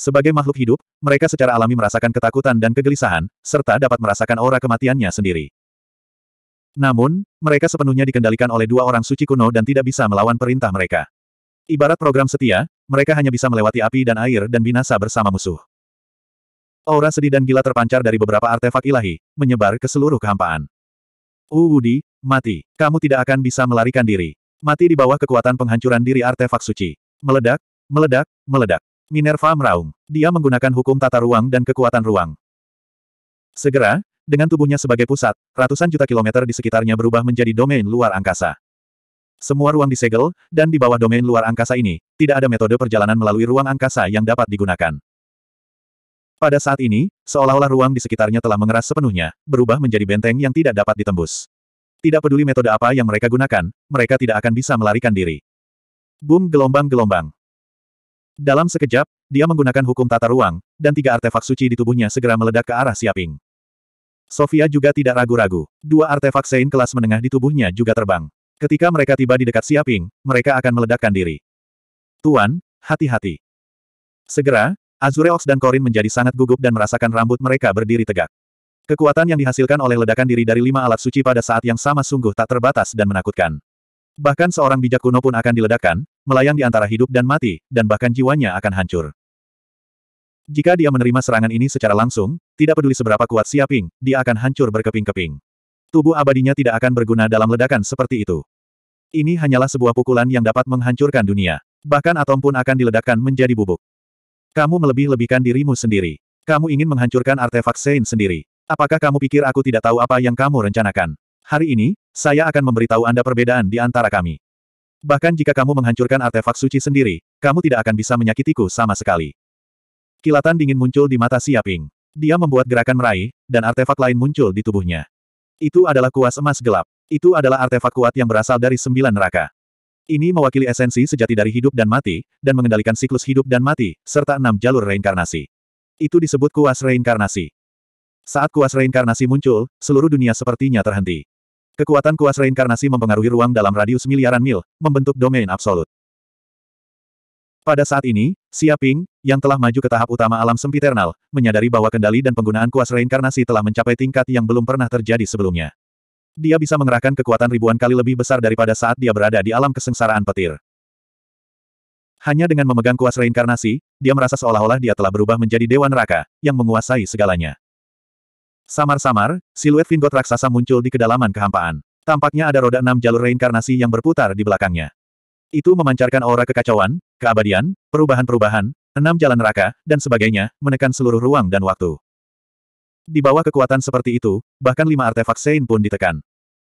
Sebagai makhluk hidup, mereka secara alami merasakan ketakutan dan kegelisahan, serta dapat merasakan aura kematiannya sendiri. Namun, mereka sepenuhnya dikendalikan oleh dua orang suci kuno dan tidak bisa melawan perintah mereka. Ibarat program setia, mereka hanya bisa melewati api dan air dan binasa bersama musuh. Aura sedih dan gila terpancar dari beberapa artefak ilahi, menyebar ke seluruh kehampaan. Uwudi, mati. Kamu tidak akan bisa melarikan diri. Mati di bawah kekuatan penghancuran diri artefak suci. Meledak, meledak, meledak. Minerva meraung. Dia menggunakan hukum tata ruang dan kekuatan ruang. Segera, dengan tubuhnya sebagai pusat, ratusan juta kilometer di sekitarnya berubah menjadi domain luar angkasa. Semua ruang disegel, dan di bawah domain luar angkasa ini, tidak ada metode perjalanan melalui ruang angkasa yang dapat digunakan. Pada saat ini, seolah-olah ruang di sekitarnya telah mengeras sepenuhnya, berubah menjadi benteng yang tidak dapat ditembus. Tidak peduli metode apa yang mereka gunakan, mereka tidak akan bisa melarikan diri. Boom gelombang-gelombang. Dalam sekejap, dia menggunakan hukum tata ruang, dan tiga artefak suci di tubuhnya segera meledak ke arah Siaping. Sofia juga tidak ragu-ragu. Dua artefak Sein kelas menengah di tubuhnya juga terbang. Ketika mereka tiba di dekat Siaping, mereka akan meledakkan diri. Tuan, hati-hati. Segera, Azureox dan Korin menjadi sangat gugup dan merasakan rambut mereka berdiri tegak. Kekuatan yang dihasilkan oleh ledakan diri dari lima alat suci pada saat yang sama sungguh tak terbatas dan menakutkan. Bahkan seorang bijak kuno pun akan diledakkan, melayang di antara hidup dan mati, dan bahkan jiwanya akan hancur. Jika dia menerima serangan ini secara langsung, tidak peduli seberapa kuat Siaping, dia akan hancur berkeping-keping. Tubuh abadinya tidak akan berguna dalam ledakan seperti itu. Ini hanyalah sebuah pukulan yang dapat menghancurkan dunia. Bahkan atom pun akan diledakkan menjadi bubuk. Kamu melebih-lebihkan dirimu sendiri. Kamu ingin menghancurkan artefak Sein sendiri. Apakah kamu pikir aku tidak tahu apa yang kamu rencanakan? Hari ini, saya akan memberitahu Anda perbedaan di antara kami. Bahkan jika kamu menghancurkan artefak suci sendiri, kamu tidak akan bisa menyakitiku sama sekali. Kilatan dingin muncul di mata Siaping. Dia membuat gerakan meraih, dan artefak lain muncul di tubuhnya. Itu adalah kuas emas gelap. Itu adalah artefak kuat yang berasal dari sembilan neraka. Ini mewakili esensi sejati dari hidup dan mati, dan mengendalikan siklus hidup dan mati, serta enam jalur reinkarnasi. Itu disebut kuas reinkarnasi. Saat kuas reinkarnasi muncul, seluruh dunia sepertinya terhenti. Kekuatan kuas reinkarnasi mempengaruhi ruang dalam radius miliaran mil, membentuk domain absolut. Pada saat ini, Xia Ping, yang telah maju ke tahap utama alam sempiternal, menyadari bahwa kendali dan penggunaan kuas reinkarnasi telah mencapai tingkat yang belum pernah terjadi sebelumnya. Dia bisa mengerahkan kekuatan ribuan kali lebih besar daripada saat dia berada di alam kesengsaraan petir. Hanya dengan memegang kuas reinkarnasi, dia merasa seolah-olah dia telah berubah menjadi dewa neraka, yang menguasai segalanya. Samar-samar, siluet Vingot raksasa muncul di kedalaman kehampaan. Tampaknya ada roda enam jalur reinkarnasi yang berputar di belakangnya. Itu memancarkan aura kekacauan, keabadian, perubahan-perubahan, enam jalan neraka, dan sebagainya, menekan seluruh ruang dan waktu. Di bawah kekuatan seperti itu, bahkan lima artefak Sein pun ditekan.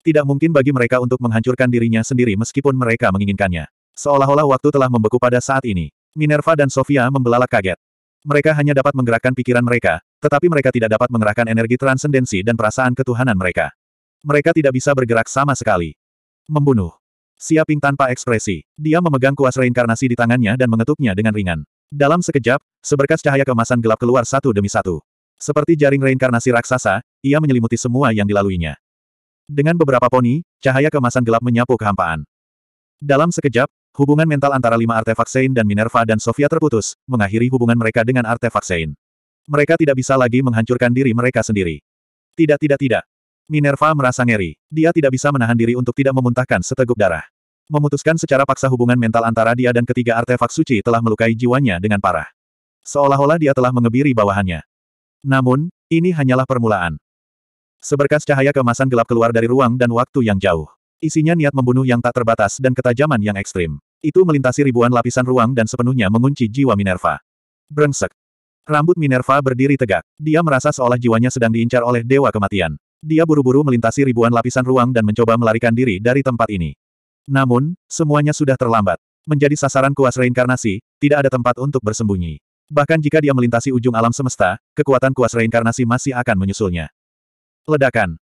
Tidak mungkin bagi mereka untuk menghancurkan dirinya sendiri meskipun mereka menginginkannya. Seolah-olah waktu telah membeku pada saat ini. Minerva dan Sofia membelalak kaget. Mereka hanya dapat menggerakkan pikiran mereka, tetapi mereka tidak dapat mengerahkan energi transendensi dan perasaan ketuhanan mereka. Mereka tidak bisa bergerak sama sekali. Membunuh. Siaping tanpa ekspresi. Dia memegang kuas reinkarnasi di tangannya dan mengetuknya dengan ringan. Dalam sekejap, seberkas cahaya kemasan gelap keluar satu demi satu. Seperti jaring reinkarnasi raksasa, ia menyelimuti semua yang dilaluinya. Dengan beberapa poni, cahaya kemasan gelap menyapu kehampaan. Dalam sekejap, hubungan mental antara lima artefak Sein dan Minerva dan Sofia terputus, mengakhiri hubungan mereka dengan artefak Sein. Mereka tidak bisa lagi menghancurkan diri mereka sendiri. Tidak tidak tidak, Minerva merasa ngeri. Dia tidak bisa menahan diri untuk tidak memuntahkan seteguk darah. Memutuskan secara paksa hubungan mental antara dia dan ketiga artefak suci telah melukai jiwanya dengan parah. Seolah-olah dia telah mengebiri bawahannya. Namun, ini hanyalah permulaan. Seberkas cahaya kemasan gelap keluar dari ruang dan waktu yang jauh. Isinya niat membunuh yang tak terbatas dan ketajaman yang ekstrim. Itu melintasi ribuan lapisan ruang dan sepenuhnya mengunci jiwa Minerva. Brengsek. Rambut Minerva berdiri tegak. Dia merasa seolah jiwanya sedang diincar oleh Dewa Kematian. Dia buru-buru melintasi ribuan lapisan ruang dan mencoba melarikan diri dari tempat ini. Namun, semuanya sudah terlambat. Menjadi sasaran kuas reinkarnasi, tidak ada tempat untuk bersembunyi. Bahkan jika dia melintasi ujung alam semesta, kekuatan kuas reinkarnasi masih akan menyusulnya. Ledakan.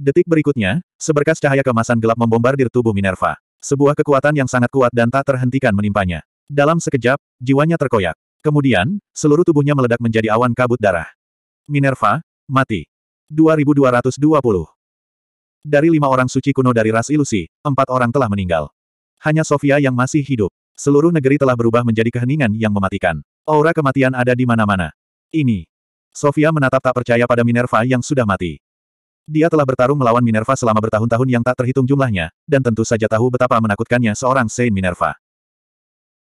Detik berikutnya, seberkas cahaya kemasan gelap membombardir tubuh Minerva. Sebuah kekuatan yang sangat kuat dan tak terhentikan menimpanya. Dalam sekejap, jiwanya terkoyak. Kemudian, seluruh tubuhnya meledak menjadi awan kabut darah. Minerva, mati. 2220. Dari lima orang suci kuno dari ras ilusi, empat orang telah meninggal. Hanya Sofia yang masih hidup. Seluruh negeri telah berubah menjadi keheningan yang mematikan. Aura kematian ada di mana-mana. Ini. Sofia menatap tak percaya pada Minerva yang sudah mati. Dia telah bertarung melawan Minerva selama bertahun-tahun yang tak terhitung jumlahnya, dan tentu saja tahu betapa menakutkannya seorang Saint Minerva.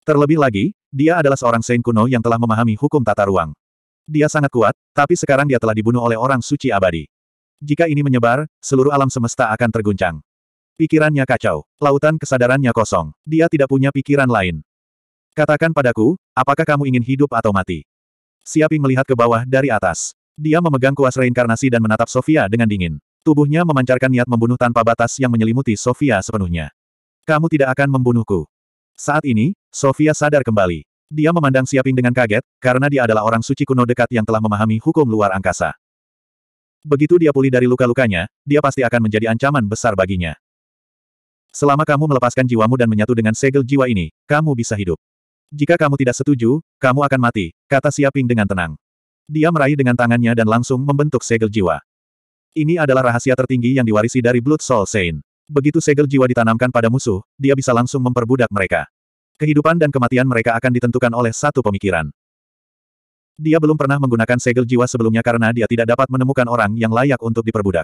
Terlebih lagi, dia adalah seorang Saint kuno yang telah memahami hukum tata ruang. Dia sangat kuat, tapi sekarang dia telah dibunuh oleh orang suci abadi. Jika ini menyebar, seluruh alam semesta akan terguncang. Pikirannya kacau. Lautan kesadarannya kosong. Dia tidak punya pikiran lain. Katakan padaku, apakah kamu ingin hidup atau mati? Siaping melihat ke bawah dari atas. Dia memegang kuas reinkarnasi dan menatap Sofia dengan dingin. Tubuhnya memancarkan niat membunuh tanpa batas yang menyelimuti Sofia sepenuhnya. Kamu tidak akan membunuhku. Saat ini, Sofia sadar kembali. Dia memandang Siaping dengan kaget, karena dia adalah orang suci kuno dekat yang telah memahami hukum luar angkasa. Begitu dia pulih dari luka-lukanya, dia pasti akan menjadi ancaman besar baginya. Selama kamu melepaskan jiwamu dan menyatu dengan segel jiwa ini, kamu bisa hidup. Jika kamu tidak setuju, kamu akan mati, kata Siaping dengan tenang. Dia meraih dengan tangannya dan langsung membentuk segel jiwa. Ini adalah rahasia tertinggi yang diwarisi dari Blood Soul Saint. Begitu segel jiwa ditanamkan pada musuh, dia bisa langsung memperbudak mereka. Kehidupan dan kematian mereka akan ditentukan oleh satu pemikiran. Dia belum pernah menggunakan segel jiwa sebelumnya karena dia tidak dapat menemukan orang yang layak untuk diperbudak.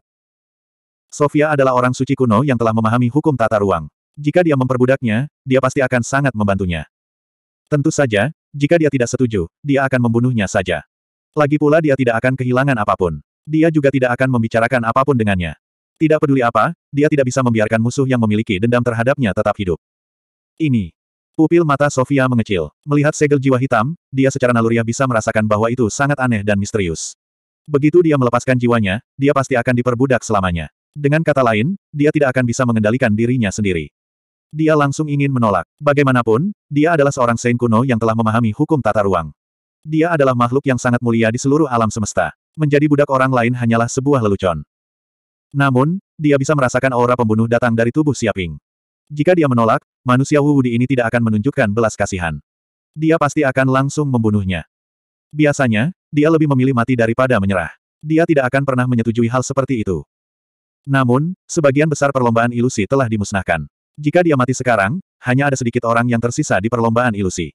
Sofia adalah orang suci kuno yang telah memahami hukum tata ruang. Jika dia memperbudaknya, dia pasti akan sangat membantunya. Tentu saja, jika dia tidak setuju, dia akan membunuhnya saja. Lagi pula dia tidak akan kehilangan apapun. Dia juga tidak akan membicarakan apapun dengannya. Tidak peduli apa, dia tidak bisa membiarkan musuh yang memiliki dendam terhadapnya tetap hidup. Ini Pupil mata Sofia mengecil. Melihat segel jiwa hitam, dia secara naluriah bisa merasakan bahwa itu sangat aneh dan misterius. Begitu dia melepaskan jiwanya, dia pasti akan diperbudak selamanya. Dengan kata lain, dia tidak akan bisa mengendalikan dirinya sendiri. Dia langsung ingin menolak. Bagaimanapun, dia adalah seorang saint kuno yang telah memahami hukum tata ruang. Dia adalah makhluk yang sangat mulia di seluruh alam semesta. Menjadi budak orang lain hanyalah sebuah lelucon. Namun, dia bisa merasakan aura pembunuh datang dari tubuh Siaping. Jika dia menolak, manusia Wuwudi ini tidak akan menunjukkan belas kasihan. Dia pasti akan langsung membunuhnya. Biasanya, dia lebih memilih mati daripada menyerah. Dia tidak akan pernah menyetujui hal seperti itu. Namun, sebagian besar perlombaan ilusi telah dimusnahkan. Jika dia mati sekarang, hanya ada sedikit orang yang tersisa di perlombaan ilusi.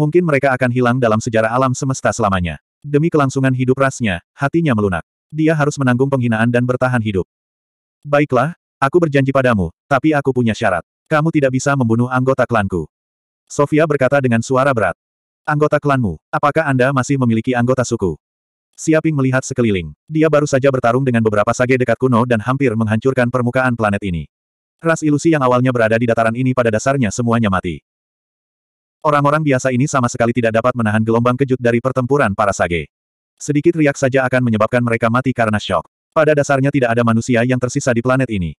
Mungkin mereka akan hilang dalam sejarah alam semesta selamanya. Demi kelangsungan hidup rasnya, hatinya melunak. Dia harus menanggung penghinaan dan bertahan hidup. Baiklah, Aku berjanji padamu, tapi aku punya syarat. Kamu tidak bisa membunuh anggota klanku. Sofia berkata dengan suara berat. Anggota klanmu, apakah Anda masih memiliki anggota suku? Siaping melihat sekeliling. Dia baru saja bertarung dengan beberapa sage dekat kuno dan hampir menghancurkan permukaan planet ini. Ras ilusi yang awalnya berada di dataran ini pada dasarnya semuanya mati. Orang-orang biasa ini sama sekali tidak dapat menahan gelombang kejut dari pertempuran para sage. Sedikit riak saja akan menyebabkan mereka mati karena shock. Pada dasarnya tidak ada manusia yang tersisa di planet ini.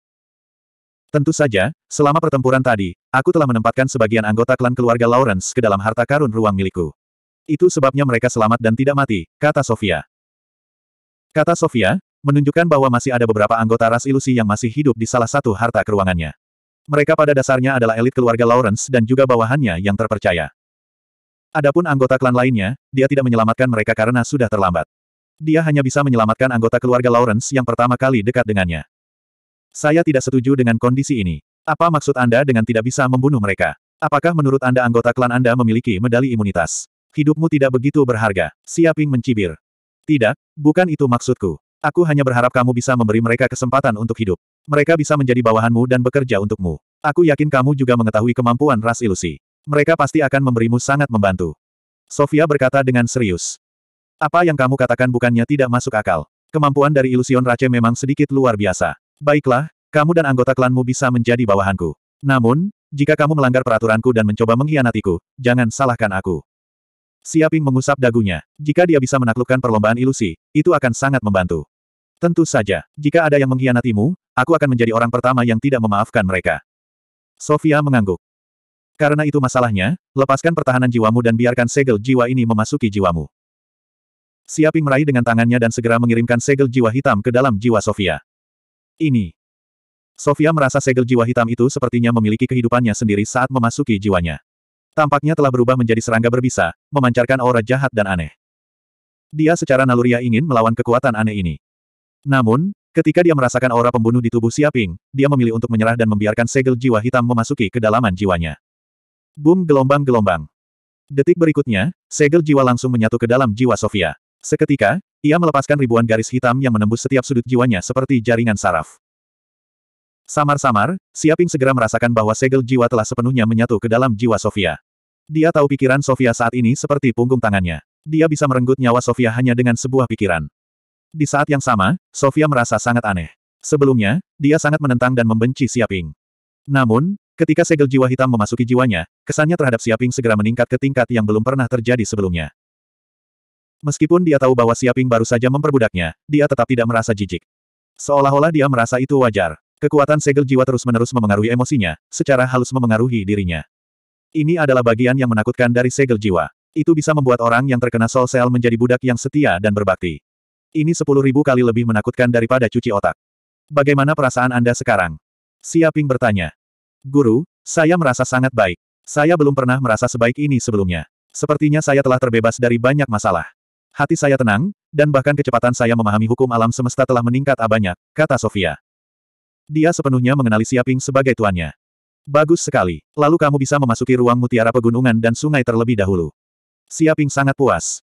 Tentu saja, selama pertempuran tadi, aku telah menempatkan sebagian anggota klan keluarga Lawrence ke dalam harta karun ruang milikku. Itu sebabnya mereka selamat dan tidak mati, kata Sofia. Kata Sofia, menunjukkan bahwa masih ada beberapa anggota ras ilusi yang masih hidup di salah satu harta keruangannya. Mereka pada dasarnya adalah elit keluarga Lawrence dan juga bawahannya yang terpercaya. Adapun anggota klan lainnya, dia tidak menyelamatkan mereka karena sudah terlambat. Dia hanya bisa menyelamatkan anggota keluarga Lawrence yang pertama kali dekat dengannya. Saya tidak setuju dengan kondisi ini. Apa maksud Anda dengan tidak bisa membunuh mereka? Apakah menurut Anda anggota klan Anda memiliki medali imunitas? Hidupmu tidak begitu berharga. Siaping mencibir. Tidak, bukan itu maksudku. Aku hanya berharap kamu bisa memberi mereka kesempatan untuk hidup. Mereka bisa menjadi bawahanmu dan bekerja untukmu. Aku yakin kamu juga mengetahui kemampuan ras ilusi. Mereka pasti akan memberimu sangat membantu. Sofia berkata dengan serius. Apa yang kamu katakan bukannya tidak masuk akal. Kemampuan dari ilusion race memang sedikit luar biasa. Baiklah, kamu dan anggota klanmu bisa menjadi bawahanku. Namun, jika kamu melanggar peraturanku dan mencoba mengkhianatiku, jangan salahkan aku. Siaping mengusap dagunya. Jika dia bisa menaklukkan perlombaan ilusi, itu akan sangat membantu. Tentu saja, jika ada yang mengkhianatimu, aku akan menjadi orang pertama yang tidak memaafkan mereka. Sofia mengangguk. Karena itu masalahnya, lepaskan pertahanan jiwamu dan biarkan segel jiwa ini memasuki jiwamu. Siaping meraih dengan tangannya dan segera mengirimkan segel jiwa hitam ke dalam jiwa Sofia ini. Sofia merasa segel jiwa hitam itu sepertinya memiliki kehidupannya sendiri saat memasuki jiwanya. Tampaknya telah berubah menjadi serangga berbisa, memancarkan aura jahat dan aneh. Dia secara naluriah ingin melawan kekuatan aneh ini. Namun, ketika dia merasakan aura pembunuh di tubuh Siaping, dia memilih untuk menyerah dan membiarkan segel jiwa hitam memasuki kedalaman jiwanya. Boom gelombang-gelombang. Detik berikutnya, segel jiwa langsung menyatu ke dalam jiwa Sofia. Seketika, ia melepaskan ribuan garis hitam yang menembus setiap sudut jiwanya seperti jaringan saraf. Samar-samar, Siaping segera merasakan bahwa segel jiwa telah sepenuhnya menyatu ke dalam jiwa Sofia. Dia tahu pikiran Sofia saat ini seperti punggung tangannya. Dia bisa merenggut nyawa Sofia hanya dengan sebuah pikiran. Di saat yang sama, Sofia merasa sangat aneh. Sebelumnya, dia sangat menentang dan membenci Siaping. Namun, ketika segel jiwa hitam memasuki jiwanya, kesannya terhadap Siaping segera meningkat ke tingkat yang belum pernah terjadi sebelumnya. Meskipun dia tahu bahwa Siaping baru saja memperbudaknya, dia tetap tidak merasa jijik. Seolah-olah dia merasa itu wajar. Kekuatan segel jiwa terus-menerus memengaruhi emosinya, secara halus memengaruhi dirinya. Ini adalah bagian yang menakutkan dari segel jiwa. Itu bisa membuat orang yang terkena sol sel menjadi budak yang setia dan berbakti. Ini sepuluh ribu kali lebih menakutkan daripada cuci otak. Bagaimana perasaan Anda sekarang? Siaping bertanya. Guru, saya merasa sangat baik. Saya belum pernah merasa sebaik ini sebelumnya. Sepertinya saya telah terbebas dari banyak masalah. Hati saya tenang, dan bahkan kecepatan saya memahami hukum alam semesta telah meningkat abanyak, ah, kata Sofia. Dia sepenuhnya mengenali Siaping sebagai tuannya. Bagus sekali. Lalu kamu bisa memasuki ruang mutiara pegunungan dan sungai terlebih dahulu. Siaping sangat puas.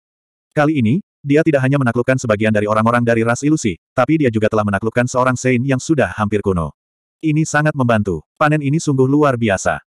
Kali ini, dia tidak hanya menaklukkan sebagian dari orang-orang dari ras ilusi, tapi dia juga telah menaklukkan seorang Sein yang sudah hampir kuno. Ini sangat membantu. Panen ini sungguh luar biasa.